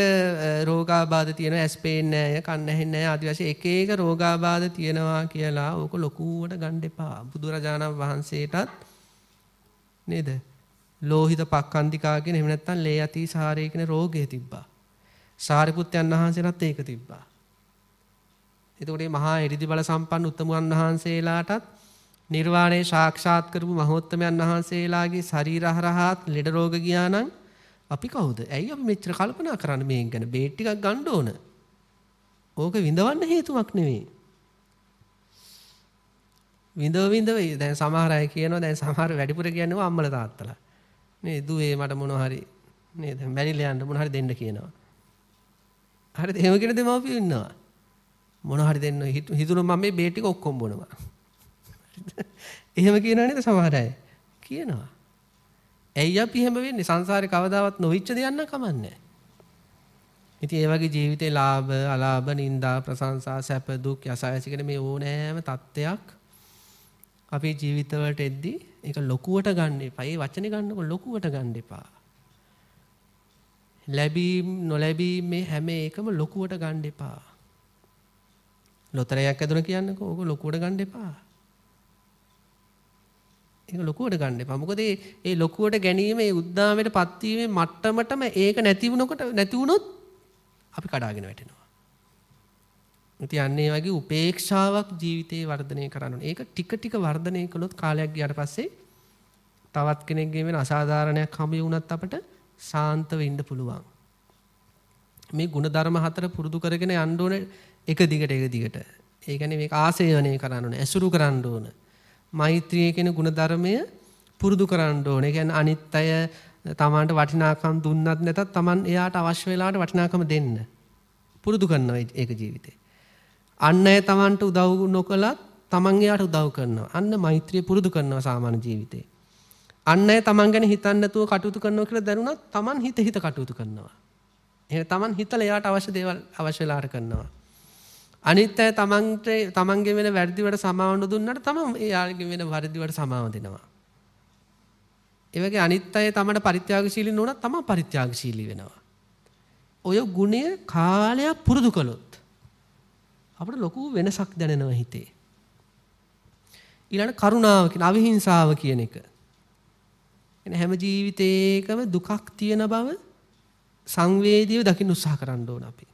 රෝගාබාධ තියෙන ඇස් පේන්නේ නැහැ, කන්න ඇහෙන්නේ නැහැ ආදි වශයෙන් එක එක රෝගාබාධ තියෙනවා කියලා ඕක ලොකුවට ගන්න එපා. බුදුරජාණන් වහන්සේටත් නේද? ලෝහිත පක්ඛන්තිකා කියන එහෙම නැත්නම් ලේ යති සාරේ කියන රෝගය තිබ්බා. සාරිපුත්යන් වහන්සේටත් ඒක තිබ්බා. එතකොට මේ මහා එරිදි බල සම්පන්න උත්තමයන් වහන්සේලාටත් නිර්වාණය සාක්ෂාත් කරපු මහෝත්තමයන් වහන්සේලාගේ ශරීර හරහාත් ලෙඩ රෝග ගියා නම් අපි කවුද? ඇයි අපි මෙච්චර කල්පනා කරන්නේ මේන් ගැන? බේට් ටිකක් ගන්න ඕන. ඕක විඳවන්න හේතුවක් නෙවෙයි. විඳව විඳව දැන් සමහර අය කියනවා දැන් සමහර වැඩිපුර කියන්නේ අම්මල තාත්තලා. නේ දුවේ මට මොන හරි නේද? මැරිලා යන්න මොන හරි දෙන්න කියනවා. හරිද? එහෙම කියන දෙමව්පියෝ ඉන්නවා. මොන හරි දෙන්න හිතුණා මම මේ බේට් ටික ඔක්කොම බොනවා. එහෙම කියනවා නේද සමහර අය? කියනවා. ඇයි අපි හැම වෙන්නේ සංසාරේ කවදාවත් නොවිච්ච දෙයක් නම් කමන්නේ. ඉතින් ඒ වගේ ජීවිතේ ලාභ, අලාභ, නිന്ദා, ප්‍රශංසා, සැප, දුක්, යසයස කියන මේ ඕනෑම தත්ත්වයක් අපේ ජීවිතවලට එද්දී ඒක ලොකුවට ගන්න එපා. ඒ වචනේ ගන්නකො ලොකුවට ගන්න එපා. ලැබීම් නොලැබීම් මේ හැම එකම ලොකුවට ගන්න එපා. ලොතරැයක් ඇදුණා කියන්නකෝ ඕක ලොකුවට ගන්න එපා. ඒක ලොකුවට ගන්න එපා. මොකද මේ ලොකුවට ගැනීම, මේ උද්දාමයට පත්වීමේ මට්ටමටම ඒක නැති වුණකොට නැති වුණොත් අපි කඩාගෙන වැටෙනවා. ඉතින් අන්න ඒ වගේ උපේක්ෂාවක් ජීවිතේ වර්ධනය කරන්න ඕනේ. ඒක ටික ටික වර්ධනය කළොත් කාලයක් ගියාට පස්සේ තවත් කෙනෙක්ගේ වෙන අසාධාරණයක් හමු වුණත් අපට සාන්තව ඉන්න පුළුවන්. මේ ಗುಣධර්ම හතර පුරුදු කරගෙන යන්න ඕනේ එක දිගට එක දිගට. ඒ කියන්නේ මේක ආසේවනය කරන්න ඕනේ, ඇසුරු කරන්න ඕනේ. මෛත්‍රිය කියන ಗುಣධර්මය පුරුදු කරන්න ඕනේ. ඒ කියන්නේ අනිත් අය තමන්ට වටිනාකම් දුන්නත් නැතත් තමන් එයාට අවශ්‍ය වෙලාවට වටිනාකම දෙන්න. පුරුදු කරනවා ඒක ජීවිතේ. අන්න අය තමන්ට උදව් නොකලත් තමන් එයාට උදව් කරනවා. අන්න මෛත්‍රිය පුරුදු කරනවා සාමාන්‍ය ජීවිතේ. අන්න අය තමන් ගැන හිතන්නේ නැතුව කටයුතු කරනවා කියලා දැනුණත් තමන් හිත හිත කටයුතු කරනවා. එහෙනම් තමන් හිතලා එයාට අවශ්‍ය දේවල් අවශ්‍ය වෙලාවට කරනවා. අනිත් අය තමන්ට තමන්ගේ වෙන වැරදිවට සමාවන දුන්නට තමන් එයාගේ වෙන වැරදිවට සමාව දෙනවා. ඒ වගේ අනිත් අය තමන්ට පරිත්‍යාගශීලී නොවුණත් තමන් පරිත්‍යාගශීලී වෙනවා. ඔය ගුණය කාලයක් පුරුදු කළොත් අපට ලොකු වෙනසක් දැනෙනවා හිතේ. ඊළඟ කරුණාව කියන අවිහිංසාව කියන එක. එන හැම ජීවිතේකම දුකක් තියෙන බව සංවේදීව දකින්න උත්සාහ කරන්න ඕන අපි.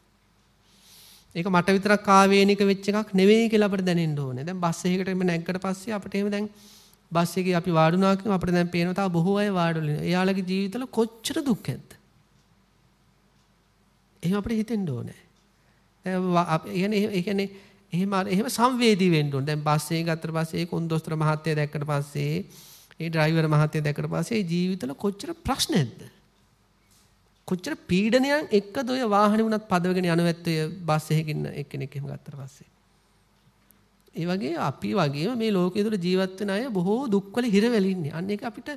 ඒක මට විතරක් කාවේනික වෙච්ච එකක් නෙවෙයි කියලා අපිට දැනෙන්න ඕනේ. දැන් බස් එකකට එමෙ නැග්ගට පස්සේ අපිට එහෙම දැන් බස් එකේ අපි වාඩුණා කියමු අපිට දැන් පේනවා තව බොහෝ අය වාඩුවල ඉන්නවා. එයාලගේ ජීවිතවල කොච්චර දුක් ඇද්ද? එහෙම අපිට හිතෙන්න ඕනේ. දැන් ඒ කියන්නේ එහෙම එහෙම සංවේදී වෙන්න ඕනේ. දැන් බස් එකේ ගත්තට පස්සේ ඒ කොන්දොස්තර මහත්තයා දැක්කට පස්සේ ඒ ඩ්‍රයිවර් මහත්තයා දැක්කට පස්සේ ජීවිතවල කොච්චර ප්‍රශ්න ඇද්ද? කොච්චර පීඩනයන් එක්කද ඔය වාහනේ වුණත් පදවගෙන යනවත් ඔය බස් එකකින් එක්කෙනෙක් එහෙම ගත්තට පස්සේ. ඒ වගේ අපි වගේම මේ ලෝකයේ තුල ජීවත් වෙන අය බොහෝ දුක්වල හිරවැලි ඉන්නේ. අන්න ඒක අපිට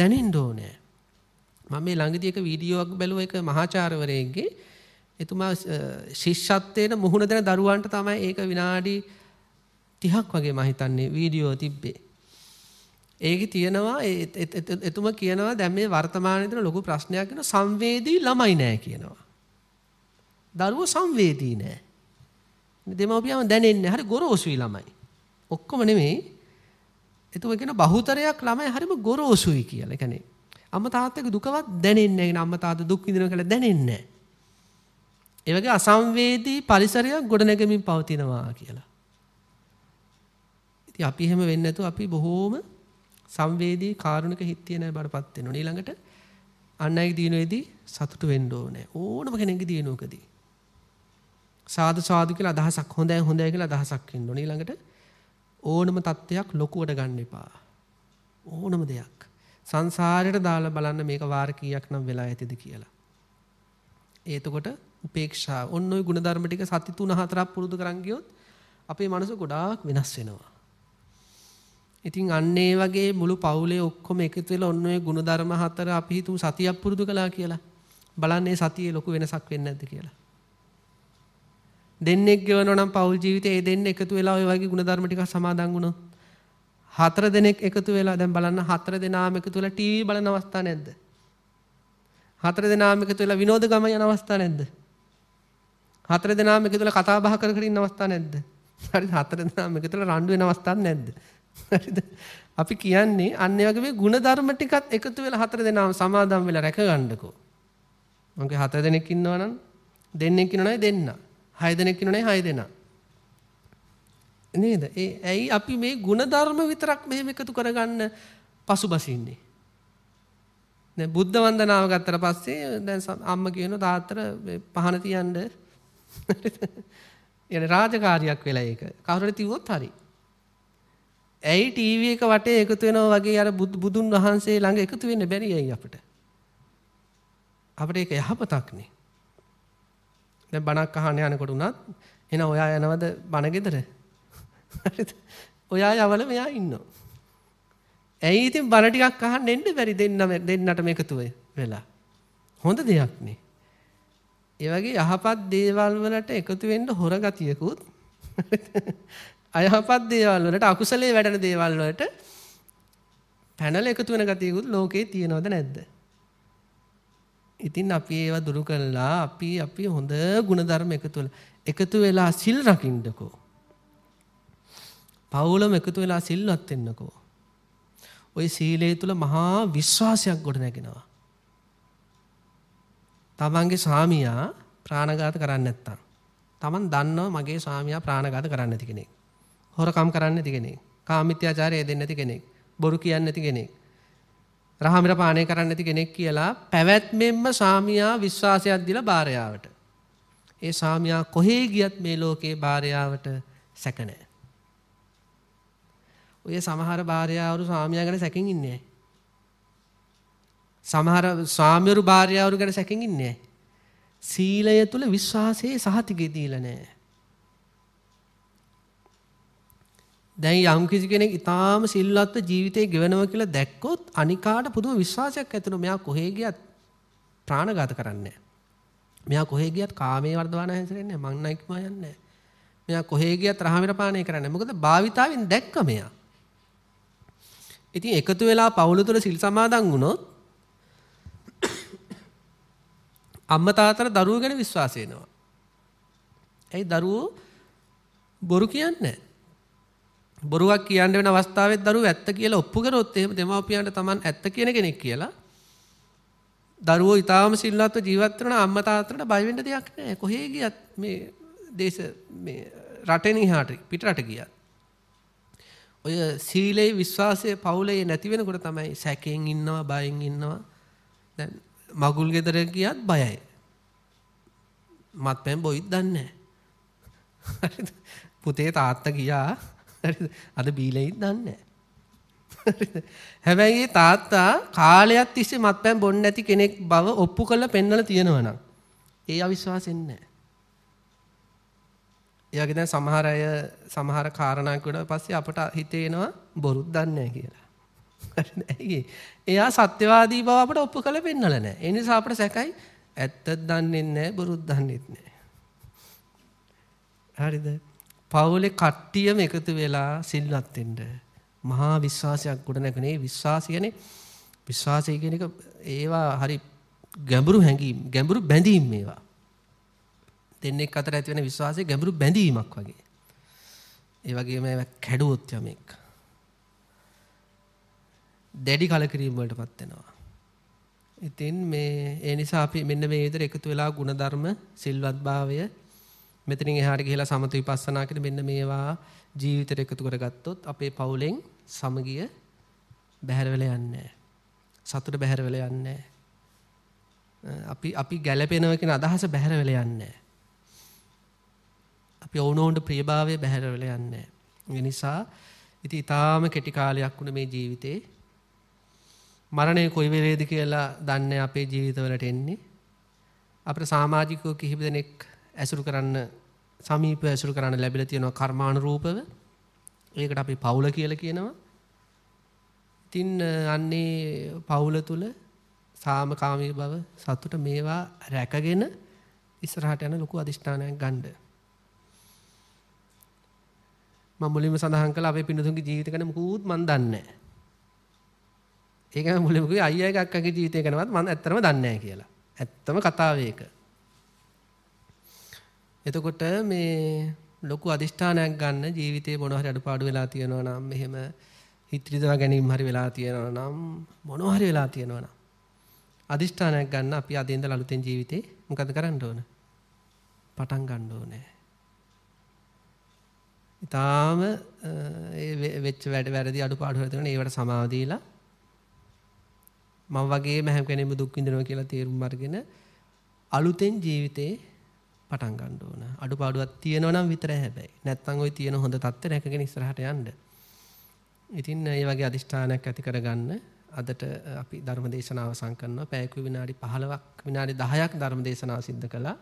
දැනෙන්න ඕනේ. මම මේ ළඟදී එක වීඩියෝවක් බැලුවා එක මහාචාර්යවරයෙක්ගේ. එතුමා ශිෂ්‍යත්වයට මුහුණ දෙන දරුවන්ට තමයි ඒක විනාඩි 30ක් වගේ මම හිතන්නේ වීඩියෝ තිබ්බේ. ඒකේ තියෙනවා එතුම කියනවා දැන් මේ වර්තමානයේ තියෙන ලොකු ප්‍රශ්නයක් වෙන සංවේදී ළමයි නැහැ කියනවා. දරුවෝ සංවේදී නැහැ. දෙමව්පියම දැනෙන්නේ හරි ගොරෝසුයි ළමයි. ඔක්කොම නෙමෙයි. එතුම කියන බහුතරයක් ළමයි හරිම ගොරෝසුයි කියලා. ඒ කියන්නේ අම්මා තාත්තගේ දුකවත් දැනෙන්නේ නැහැ. අම්මා තාත්තා දුක් විඳිනවා කියලා දැනෙන්නේ නැහැ. ඒ වගේ අසංවේදී පරිසරයක් ගොඩනැගෙමින් පවතිනවා කියලා. ඉතින් අපි එහෙම වෙන්නේ නැතුව අපි බොහෝම සංවේදී කාරුණික හිත් තියෙන බඩපත් වෙනවා. ඊළඟට අන් අයගේ දිනුවේදී සතුටු වෙන්න ඕනේ. ඕනම කෙනෙක්ගේ දිනුවකදී. සාදු සාදු කියලා අදහසක් හොඳයි හොඳයි කියලා අදහසක් ඉන්න ඕනේ. ඊළඟට ඕනම தත්වයක් ලොකුවට ගන්න එපා. ඕනම දෙයක්. සංසාරයට දාලා බලන්න මේක වාර කීයක් නම් වෙලා ඇතිද කියලා. ඒතකොට උපේක්ෂාව. ඔන්න ඔය ಗುಣධර්ම ටික සති 3 4ක් පුරුදු කරන් ගියොත් අපේ මනස ගොඩාක් වෙනස් වෙනවා. ඉතින් අන්න ඒ වගේ මුළු පවුලේ ඔක්කොම එකතු වෙලා ඔන්න ඔය ಗುಣධර්ම හතර අපි හිතමු සතියක් පුරුදු කළා කියලා. බලන්නේ සතියේ ලොකු වෙනසක් වෙන්නේ නැද්ද කියලා. දෙන්නෙක් ගෙවනවා නම් පවුල් ජීවිතේ ඒ දෙන්න එකතු වෙලා ඔය වගේ ಗುಣධර්ම ටිකක් සමාදන් වුණොත් හතර දෙනෙක් එකතු වෙලා දැන් බලන්න හතර දෙනාම එකතු වෙලා ටීවී බලන අවස්ථා නැද්ද? හතර දෙනාම එකතු වෙලා විනෝද ගම යන අවස්ථා නැද්ද? හතර දෙනාම එකතු වෙලා කතා බහ කර කර ඉන්න අවස්ථා නැද්ද? හරි හතර දෙනාම එකතු වෙලා රණ්ඩු වෙන අවස්ථා නැද්ද? හරිද? අපි කියන්නේ අන්න වගේ ගුණ ධර්ම ටිකත් එකතු වෙලා හතර දෙනාම සමාදම් වෙලා රැක ගන්නකෝ. මගේ හතර දෙනෙක් ඉන්නවා නම් දෙන්නෙක් ඉන්නවනේ දෙන්න. හය දෙනෙක් ඉන්නවනේ හය දෙනා. නේද? ඒ ඇයි අපි මේ ගුණ ධර්ම විතරක් මෙහෙම එකතු කරගන්න පසුබසින්නේ? දැන් බුද්ධ වන්දනාව ගත්තට පස්සේ දැන් අම්ම කියනවා තාත්තට පහන තියන්න. يعني රාජකාරියක් වෙලා ඒක. කවුරුහරි තියුවොත් හරියි. ඇයි ටීවී එක වටේ එකතු වෙනවා වගේ අර බුදුන් වහන්සේ ළඟ එකතු වෙන්න බැරි ඇයි අපිට? අපිට ඒක යහපතක් නේ. දැන් බණක් අහන්න යනකොට උනත් එහෙනම් ඔයා යනවද බණ ගෙදර? හරිද? ඔයා යවල මෙයා ඉන්නවා. ඇයි ඉතින් බණ ටිකක් අහන්න එන්න බැරි දෙන්නම දෙන්නටම එකතු වෙලා. හොඳ දෙයක් නේ. ඒ වගේ යහපත් දේවල් වලට එකතු වෙන්න හොර ගතියකුත් අයහපත් දේවල් වලට අකුසලේ වැඩෙන දේවල් වලට පැනල එකතු වෙන ගතියකුත් ලෝකේ තියෙනවද නැද්ද? ඉතින් අපි ඒව දුරු කළා අපි අපි හොඳ ಗುಣධර්ම එකතු වෙලා එකතු වෙලා සිල් රකින්නකෝ. පවුලම එකතු වෙලා සිල්වත් වෙන්නකෝ. ওই සීලය තුල මහා විශ්වාසයක් ගොඩ නැගෙනවා. තමන්ගේ සාමියා ප්‍රාණඝාත කරන්නේ නැත්තම්. තමන් දන්නවා මගේ සාමියා ප්‍රාණඝාත කරන්නේ නැති කෙනෙක්. හොරකම් කරන්න ඇති කෙනෙක්. කාමිත්‍යාචාරය දෙන්න ඇති කෙනෙක්. බොරු කියන්න ඇති කෙනෙක්. රහමිර පානය කරන්න ඇති කෙනෙක් කියලා පැවැත්මෙන්ම සාමියා විශ්වාසයක් දිලා භාරයාවට. ඒ සාමියා කොහේ ගියත් මේ ලෝකේ භාරයාවට සැක නැහැ. ඔය සමහර භාර්යාවරු සාමියා ගැන සැකෙන් ඉන්නේ නැහැ. සමහර සාමියරු භාර්යාවරු ගැන සැකෙන් ඉන්නේ නැහැ. සීලය තුල විශ්වාසයේ සහතිකය දීලා නැහැ. දැන් යම් කිසි කෙනෙක් ඉතාම සිල්වත්ව ජීවිතේ ගෙවනවා කියලා දැක්කොත් අනිකාට පුදුම විශ්වාසයක් ඇතිවෙනවා මෙයා කොහේ ගියත් ප්‍රාණඝාත කරන්නේ නැහැ. මෙයා කොහේ ගියත් කාමයේ වර්ධවන හැසිරෙන්නේ නැහැ. මං නයික්ම යන්නේ නැහැ. මෙයා කොහේ ගියත් රහමිර පානය කරන්නේ නැහැ. මොකද භාවිතාවෙන් දැක්ක මෙයා. ඉතින් එකතු වෙලා පවුල තුළ සිල් සමාදන් වුණොත් අම්ම තාතර දරුවෝ ගැන විශ්වාස වෙනවා. ඇයි දරුවෝ බොරු කියන්නේ බොරුවක් කියන්න වෙන අවස්ථාවෙත් දරුවෝ ඇත්ත කියලා ඔප්පු කරොත් එහෙම දෙමාපියන්ට Taman ඇත්ත කියන කෙනෙක් කියලා දරුවෝ ඊටාම සිල්වත්ව ජීවත් වෙන අම්මා තාත්තට බය වෙන්න දෙයක් නැහැ. කොහේ ගියත් මේ දේශ මේ රටෙන් එහාට පිට රට ගියත්. ඔය සීලේ විශ්වාසයේ පවුලේ නැති වෙනකොට තමයි සැකයෙන් ඉන්නවා බයෙන් ඉන්නවා. දැන් මගුල් ගෙදර ගියත් බයයි. මත්පැන් බොයිත් දන්නේ නැහැ. පුතේ තාත්තා ගියා හරිද? අද බීලෙයි දන්නේ හැබැයි තාත්තා කාලයක් තිස්සේ මත්පැන් බොන්නේ නැති කෙනෙක් බව ඔප්පු කරලා පෙන්වලා තියෙනවනම් ඒ අවිශ්වාසෙන්නේ නැහැ. එයාගේ දැන් සමහර අය සමහර කාරණා කියනවා පස්සේ අපට හිතේ එනවා බොරුත් දන්නේ කියලා. හරිද? එයා සත්‍යවාදී බව අපට ඔප්පු කරලා පෙන්නලා නැහැ. ඒ නිසා අපට සැකයි ඇත්තද දන්නේ නැහැ බොරුත් දන්නේ නැහැ. හරිද? පවුලේ කට්ටියම එකතු වෙලා සිල්වත් වෙන්න. මහා විශ්වාසයක් ගොඩ නැගුණේ විශ්වාසය කියන්නේ විශ්වාසය කියන එක ඒවා හරි ගැඹුරු හැඟීම් ගැඹුරු බැඳීම් මේවා. දෙන්නෙක් අතර ඇති වෙන විශ්වාසයේ ගැඹුරු බැඳීමක් වගේ. ඒ වගේම කැඩුවොත් යමෙක්. දැඩි කලකිරීම වලටපත් වෙනවා. ඉතින් මේ ඒ නිසා අපි මෙන්න මේ විදිහට එකතු වෙලා ಗುಣධර්ම සිල්වත්භාවය මෙතනින් එහාට ගිහිලා සමත විපස්සනා කියන මෙන්න මේවා ජීවිතයට එකතු කරගත්තොත් අපේ පවුලෙන් සමගිය බැහැර වෙලා යන්නේ සතුට බැහැර වෙලා යන්නේ අපි අපි ගැළපෙනවා කියන අදහස බැහැර වෙලා යන්නේ අපි ඕනෝන්ට ප්‍රියභාවය බැහැර වෙලා යන්නේ ඒ නිසා ඉතින් ඊටාම කෙටි කාලයක් වුණ මේ ජීවිතේ මරණය කොයි වෙලේද කියලා දන්නේ අපේ ජීවිතවලට එන්නේ අපේ සමාජිකව කිහිප දෙනෙක් ඇසුරු කරන්න සමීප ඇසුරු කරන්න ලැබිලා තියෙනවා කර්මානුරූපව. ඒකට අපි පවුල කියලා කියනවා. ඉතින් අන්නේ පවුල තුල සාමකාමී බව සතුට මේවා රැකගෙන ඉස්සරහට යන ලොකු අධිෂ්ඨානයක් ගන්න. මම මුලින්ම සඳහන් කළා අපේ පින්නතුන්ගේ ජීවිත ගැන මුකුත් මන් දන්නේ නැහැ. ඒක මුලින්ම කිව්වේ අයියා එකක්ගේ ජීවිතය ගැනවත් මම ඇත්තටම දන්නේ නැහැ කියලා. ඇත්තම කතාව ඒක. එතකොට මේ ලොකු අධිෂ්ඨානයක් ගන්න ජීවිතේ මොනවා හරි අඩුපාඩු වෙලා තියෙනවා නම් එහෙම හිත්‍රිදවා ගැනීම හරි වෙලා තියෙනවා නම් මොනවා හරි වෙලා තියෙනවා නම් අධිෂ්ඨානයක් ගන්න අපි අද ඉඳලා අලුතෙන් ජීවිතේ මොකද කරන්න ඕන? පටන් ගන්න ඕනේ. ඉතාලම ඒ වෙච්ච වැඩ වැරදි අඩුපාඩු හරි තියෙනවා ඒවට සමාව දීලා මම වගේම හැම කෙනෙම දුක් විඳිනවා කියලා තේරුම් අරගෙන අලුතෙන් ජීවිතේ පටන් ගන්න ඕන. අඩුපාඩුවක් තියෙනවා නම් විතරයි හැබැයි. නැත්නම් ওই තියෙන හොඳ தත්ත්වය රැකගෙන ඉස්සරහට යන්න. ඉතින් ඒ වගේ අදිෂ්ඨානයක් ඇති කරගන්න අදට අපි ධර්ම දේශනාව සංකන්නවා. පැයක විනාඩි 15ක් විනාඩි 10ක් ධර්ම දේශනාව සිද්ධ කළා.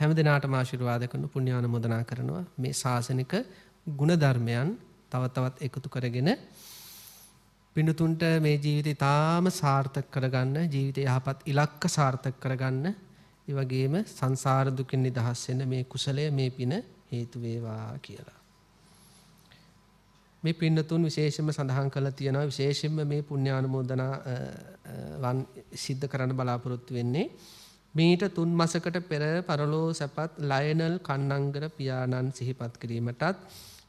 හැම දිනාටම ආශිර්වාද කරන පුණ්‍යානුමෝදනා කරනවා. මේ ශාසනික ගුණ ධර්මයන් තව තවත් එකතු කරගෙන පින්තුන්ට මේ ජීවිතය තාම සාර්ථක කරගන්න ජීවිතය යහපත් ඉලක්ක සාර්ථක කරගන්න ඒ වගේම සංසාර දුකෙන් නිදහස් වෙන මේ කුසලය මේ පින හේතු වේවා කියලා. මේ පින්න තුන් විශේෂයෙන්ම සඳහන් කරලා තියෙනවා විශේෂයෙන්ම මේ පුණ්‍යානුමෝදන වන් සිද්ධ කරන්න බලාපොරොත්තු වෙන්නේ මීට තුන් මසකට පෙර පරලෝ සැපත් ලයනල් කන්නංගර පියාණන් සිහිපත් කිරීමටත්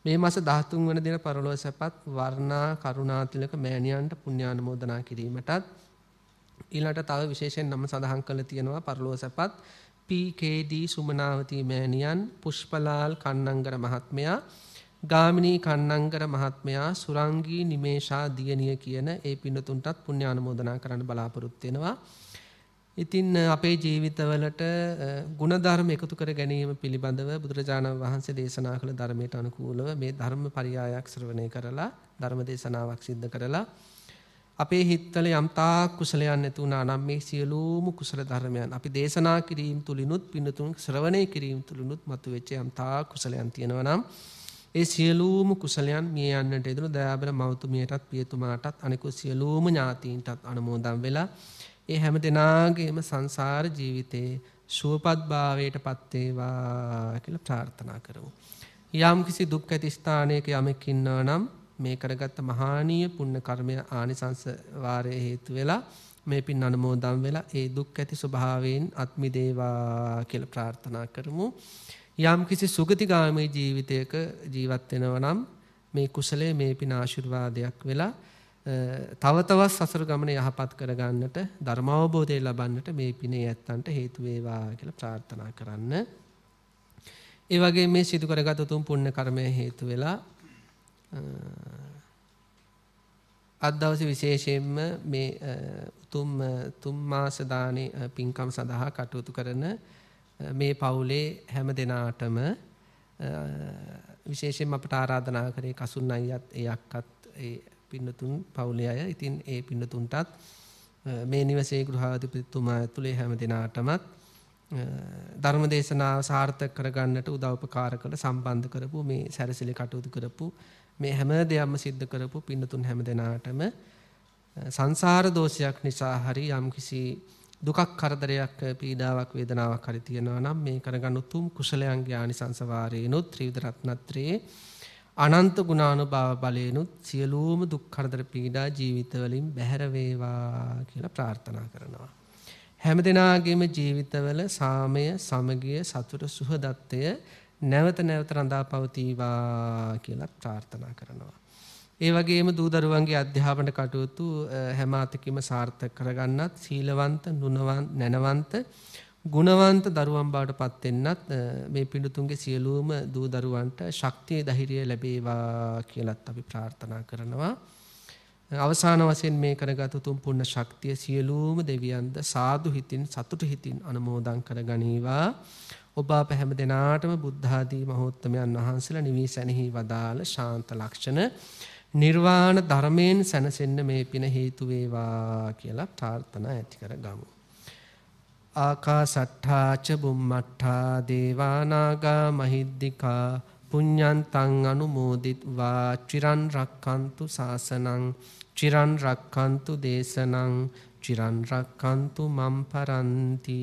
මේ මස 13 වන දින පරලෝ සැපත් වර්ණා කරුණාතිලක මෑණියන්ට පුණ්‍යානුමෝදනා කිරීමටත් ඊළඟට තව විශේෂයෙන් නම සඳහන් කළ තියෙනවා පරලෝක සැපත් PKD සුමනාවති මෑණියන් පුෂ්පලාල් කන්නංගර මහත්මයා ගාමිණී කන්නංගර මහත්මයා සුරංගී නිමේෂා දියණිය කියන ඒ පින්නතුන්ටත් පුණ්‍යානුමෝදනා කරන්න බලාපොරොත්තු වෙනවා. ඉතින් අපේ ජීවිතවලට ಗುಣධර්ම එකතු කර ගැනීම පිළිබඳව බුදුරජාණන් වහන්සේ දේශනා කළ ධර්මයට අනුකූලව මේ ධර්ම පරියායක් ශ්‍රවණය කරලා ධර්ම දේශනාවක් සිද්ධ කරලා අපේ හිත්තල යම්තා කුසලයන් නැති වුණා නම් මේ සියලූම කුසල ධර්මයන් අපි දේශනා කිරීම තුළිනුත් පිනතුන් ශ්‍රවණය කිරීම තුළිනුත් මතු වෙච්ච යම්තා කුසලයන් තියෙනවා නම් ඒ සියලූම කුසලයන් මිය යන්නට එදුණු දයාබර මෞතුමියටත් පියතුමාටත් අනෙකු සියලූම ඥාතීන්ටත් අනුමෝදම් වෙලා ඒ හැම දෙනාගේම සංසාර ජීවිතයේ සුවපත්භාවයට පත්තේවා කියල ප්‍රාර්ථනා කරමු. යම් කිසි දුක් ඇති ස්ථානයක යමෙක් ඉන්නවා නම් මේ කරගත්ත මහානීය පුණ්‍ය කර්මය ආනිසංස වාරය හේතු වෙලා මේ පින් අනුමෝදන් වෙලා ඒ දුක් ඇති ස්වභාවයෙන් අත්මිදේවා කියලා ප්‍රාර්ථනා කරමු. යම් කිසි සුගතිගාමී ජීවිතයක ජීවත් වෙනවා නම් මේ කුසලයේ මේ පින ආශිර්වාදයක් වෙලා තව තවත් සසර ගමන යහපත් කරගන්නට ධර්ම අවබෝධය ලබන්නට මේ පිනේ ඇත්තන්ට හේතු වේවා කියලා ප්‍රාර්ථනා කරන්න. ඒ වගේ මේ සිදු කරගත් උතුම් පුණ්‍ය කර්මය හේතු වෙලා අදවස විශේෂයෙන්ම මේ උතුම් තුම්මාස දානේ පින්කම් සඳහා කටයුතු කරන මේ පවුලේ හැම දෙනාටම විශේෂයෙන් අපට ආරාධනා කරේ කසුන් අයියත් ඒ අක්කත් ඒ පින්නතුන් පවුලේ අය. ඉතින් ඒ පින්නතුන්ටත් මේ නිවසේ ගෘහාධිපතිතුමා ඇතුළේ හැම දෙනාටමත් ධර්ම දේශනාව සාර්ථක කරගන්නට උදව්පකාර කළ සම්බන්ධ කරපු මේ සැරසිලි කටයුතු කරපු මේ හැම දෙයක්ම සිද්ධ කරපු පින්නතුන් හැම දෙනාටම සංසාර දෝෂයක් නිසා හරි යම්කිසි දුකක් කරදරයක් පීඩාවක් වේදනාවක් හරි තියෙනවා නම් මේ කරගන්න උතුම් කුසලයන්ගේ ආනිසංස වාරේනොත් ත්‍රිවිධ රත්නත්‍රයේ අනන්ත ගුණානුභාව බලේනොත් සියලුම දුක් කරදර පීඩා ජීවිතවලින් බැහැර වේවා කියලා ප්‍රාර්ථනා කරනවා. හැම දිනාගේම ජීවිතවල සාමය, සමගිය, සතුට, සුහදත්වය නැවත නැවත රඳා පවතිවා කියලා ප්‍රාර්ථනා කරනවා. ඒ වගේම දූදරුවන්ගේ අධ්‍යාපන කටයුතු හැම අතකින්ම සාර්ථක කරගන්නත් සීලවන්ත නැනවන්ත ගුණවන්ත දරුවන් බවට පත් වෙන්නත් මේ පිඬුතුන්ගේ සියලුම දූ දරුවන්ට ශක්තිය ධෛර්යය ලැබේවා කියලාත් අපි ප්‍රාර්ථනා කරනවා. අවසාන වශයෙන් මේ කරගත් උතුම් පුණ්‍ය ශක්තිය සියලුම දෙවියන්ද සාදු හිතින් සතුටු හිතින් අනුමෝදන් කරගනීවා. ඔබ අප හැම දෙනාටම බුද්ධාදී මහෝත්තමයන් වහන්සලා නිවී සැනෙහි වදාළ ශාන්ත ලක්ෂණ නිර්වාණ ධර්මයෙන් සැනසෙන්න මේ පින හේතු වේවා කියලා ප්‍රාර්ථනා ඇති කරගමු. ආකාසට්ඨා ච බුම්මට්ඨා දේවානාගා මහිද්దికා පුඤ්ඤන්තං අනුමෝදිත්වා චිරන් රක්칸තු සාසනං චිරන් රක්칸තු දේශනං චිරන් රක්칸තු මම් පරන්ති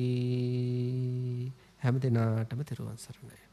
හැම දෙනාටම තෙරුවන් සරණයි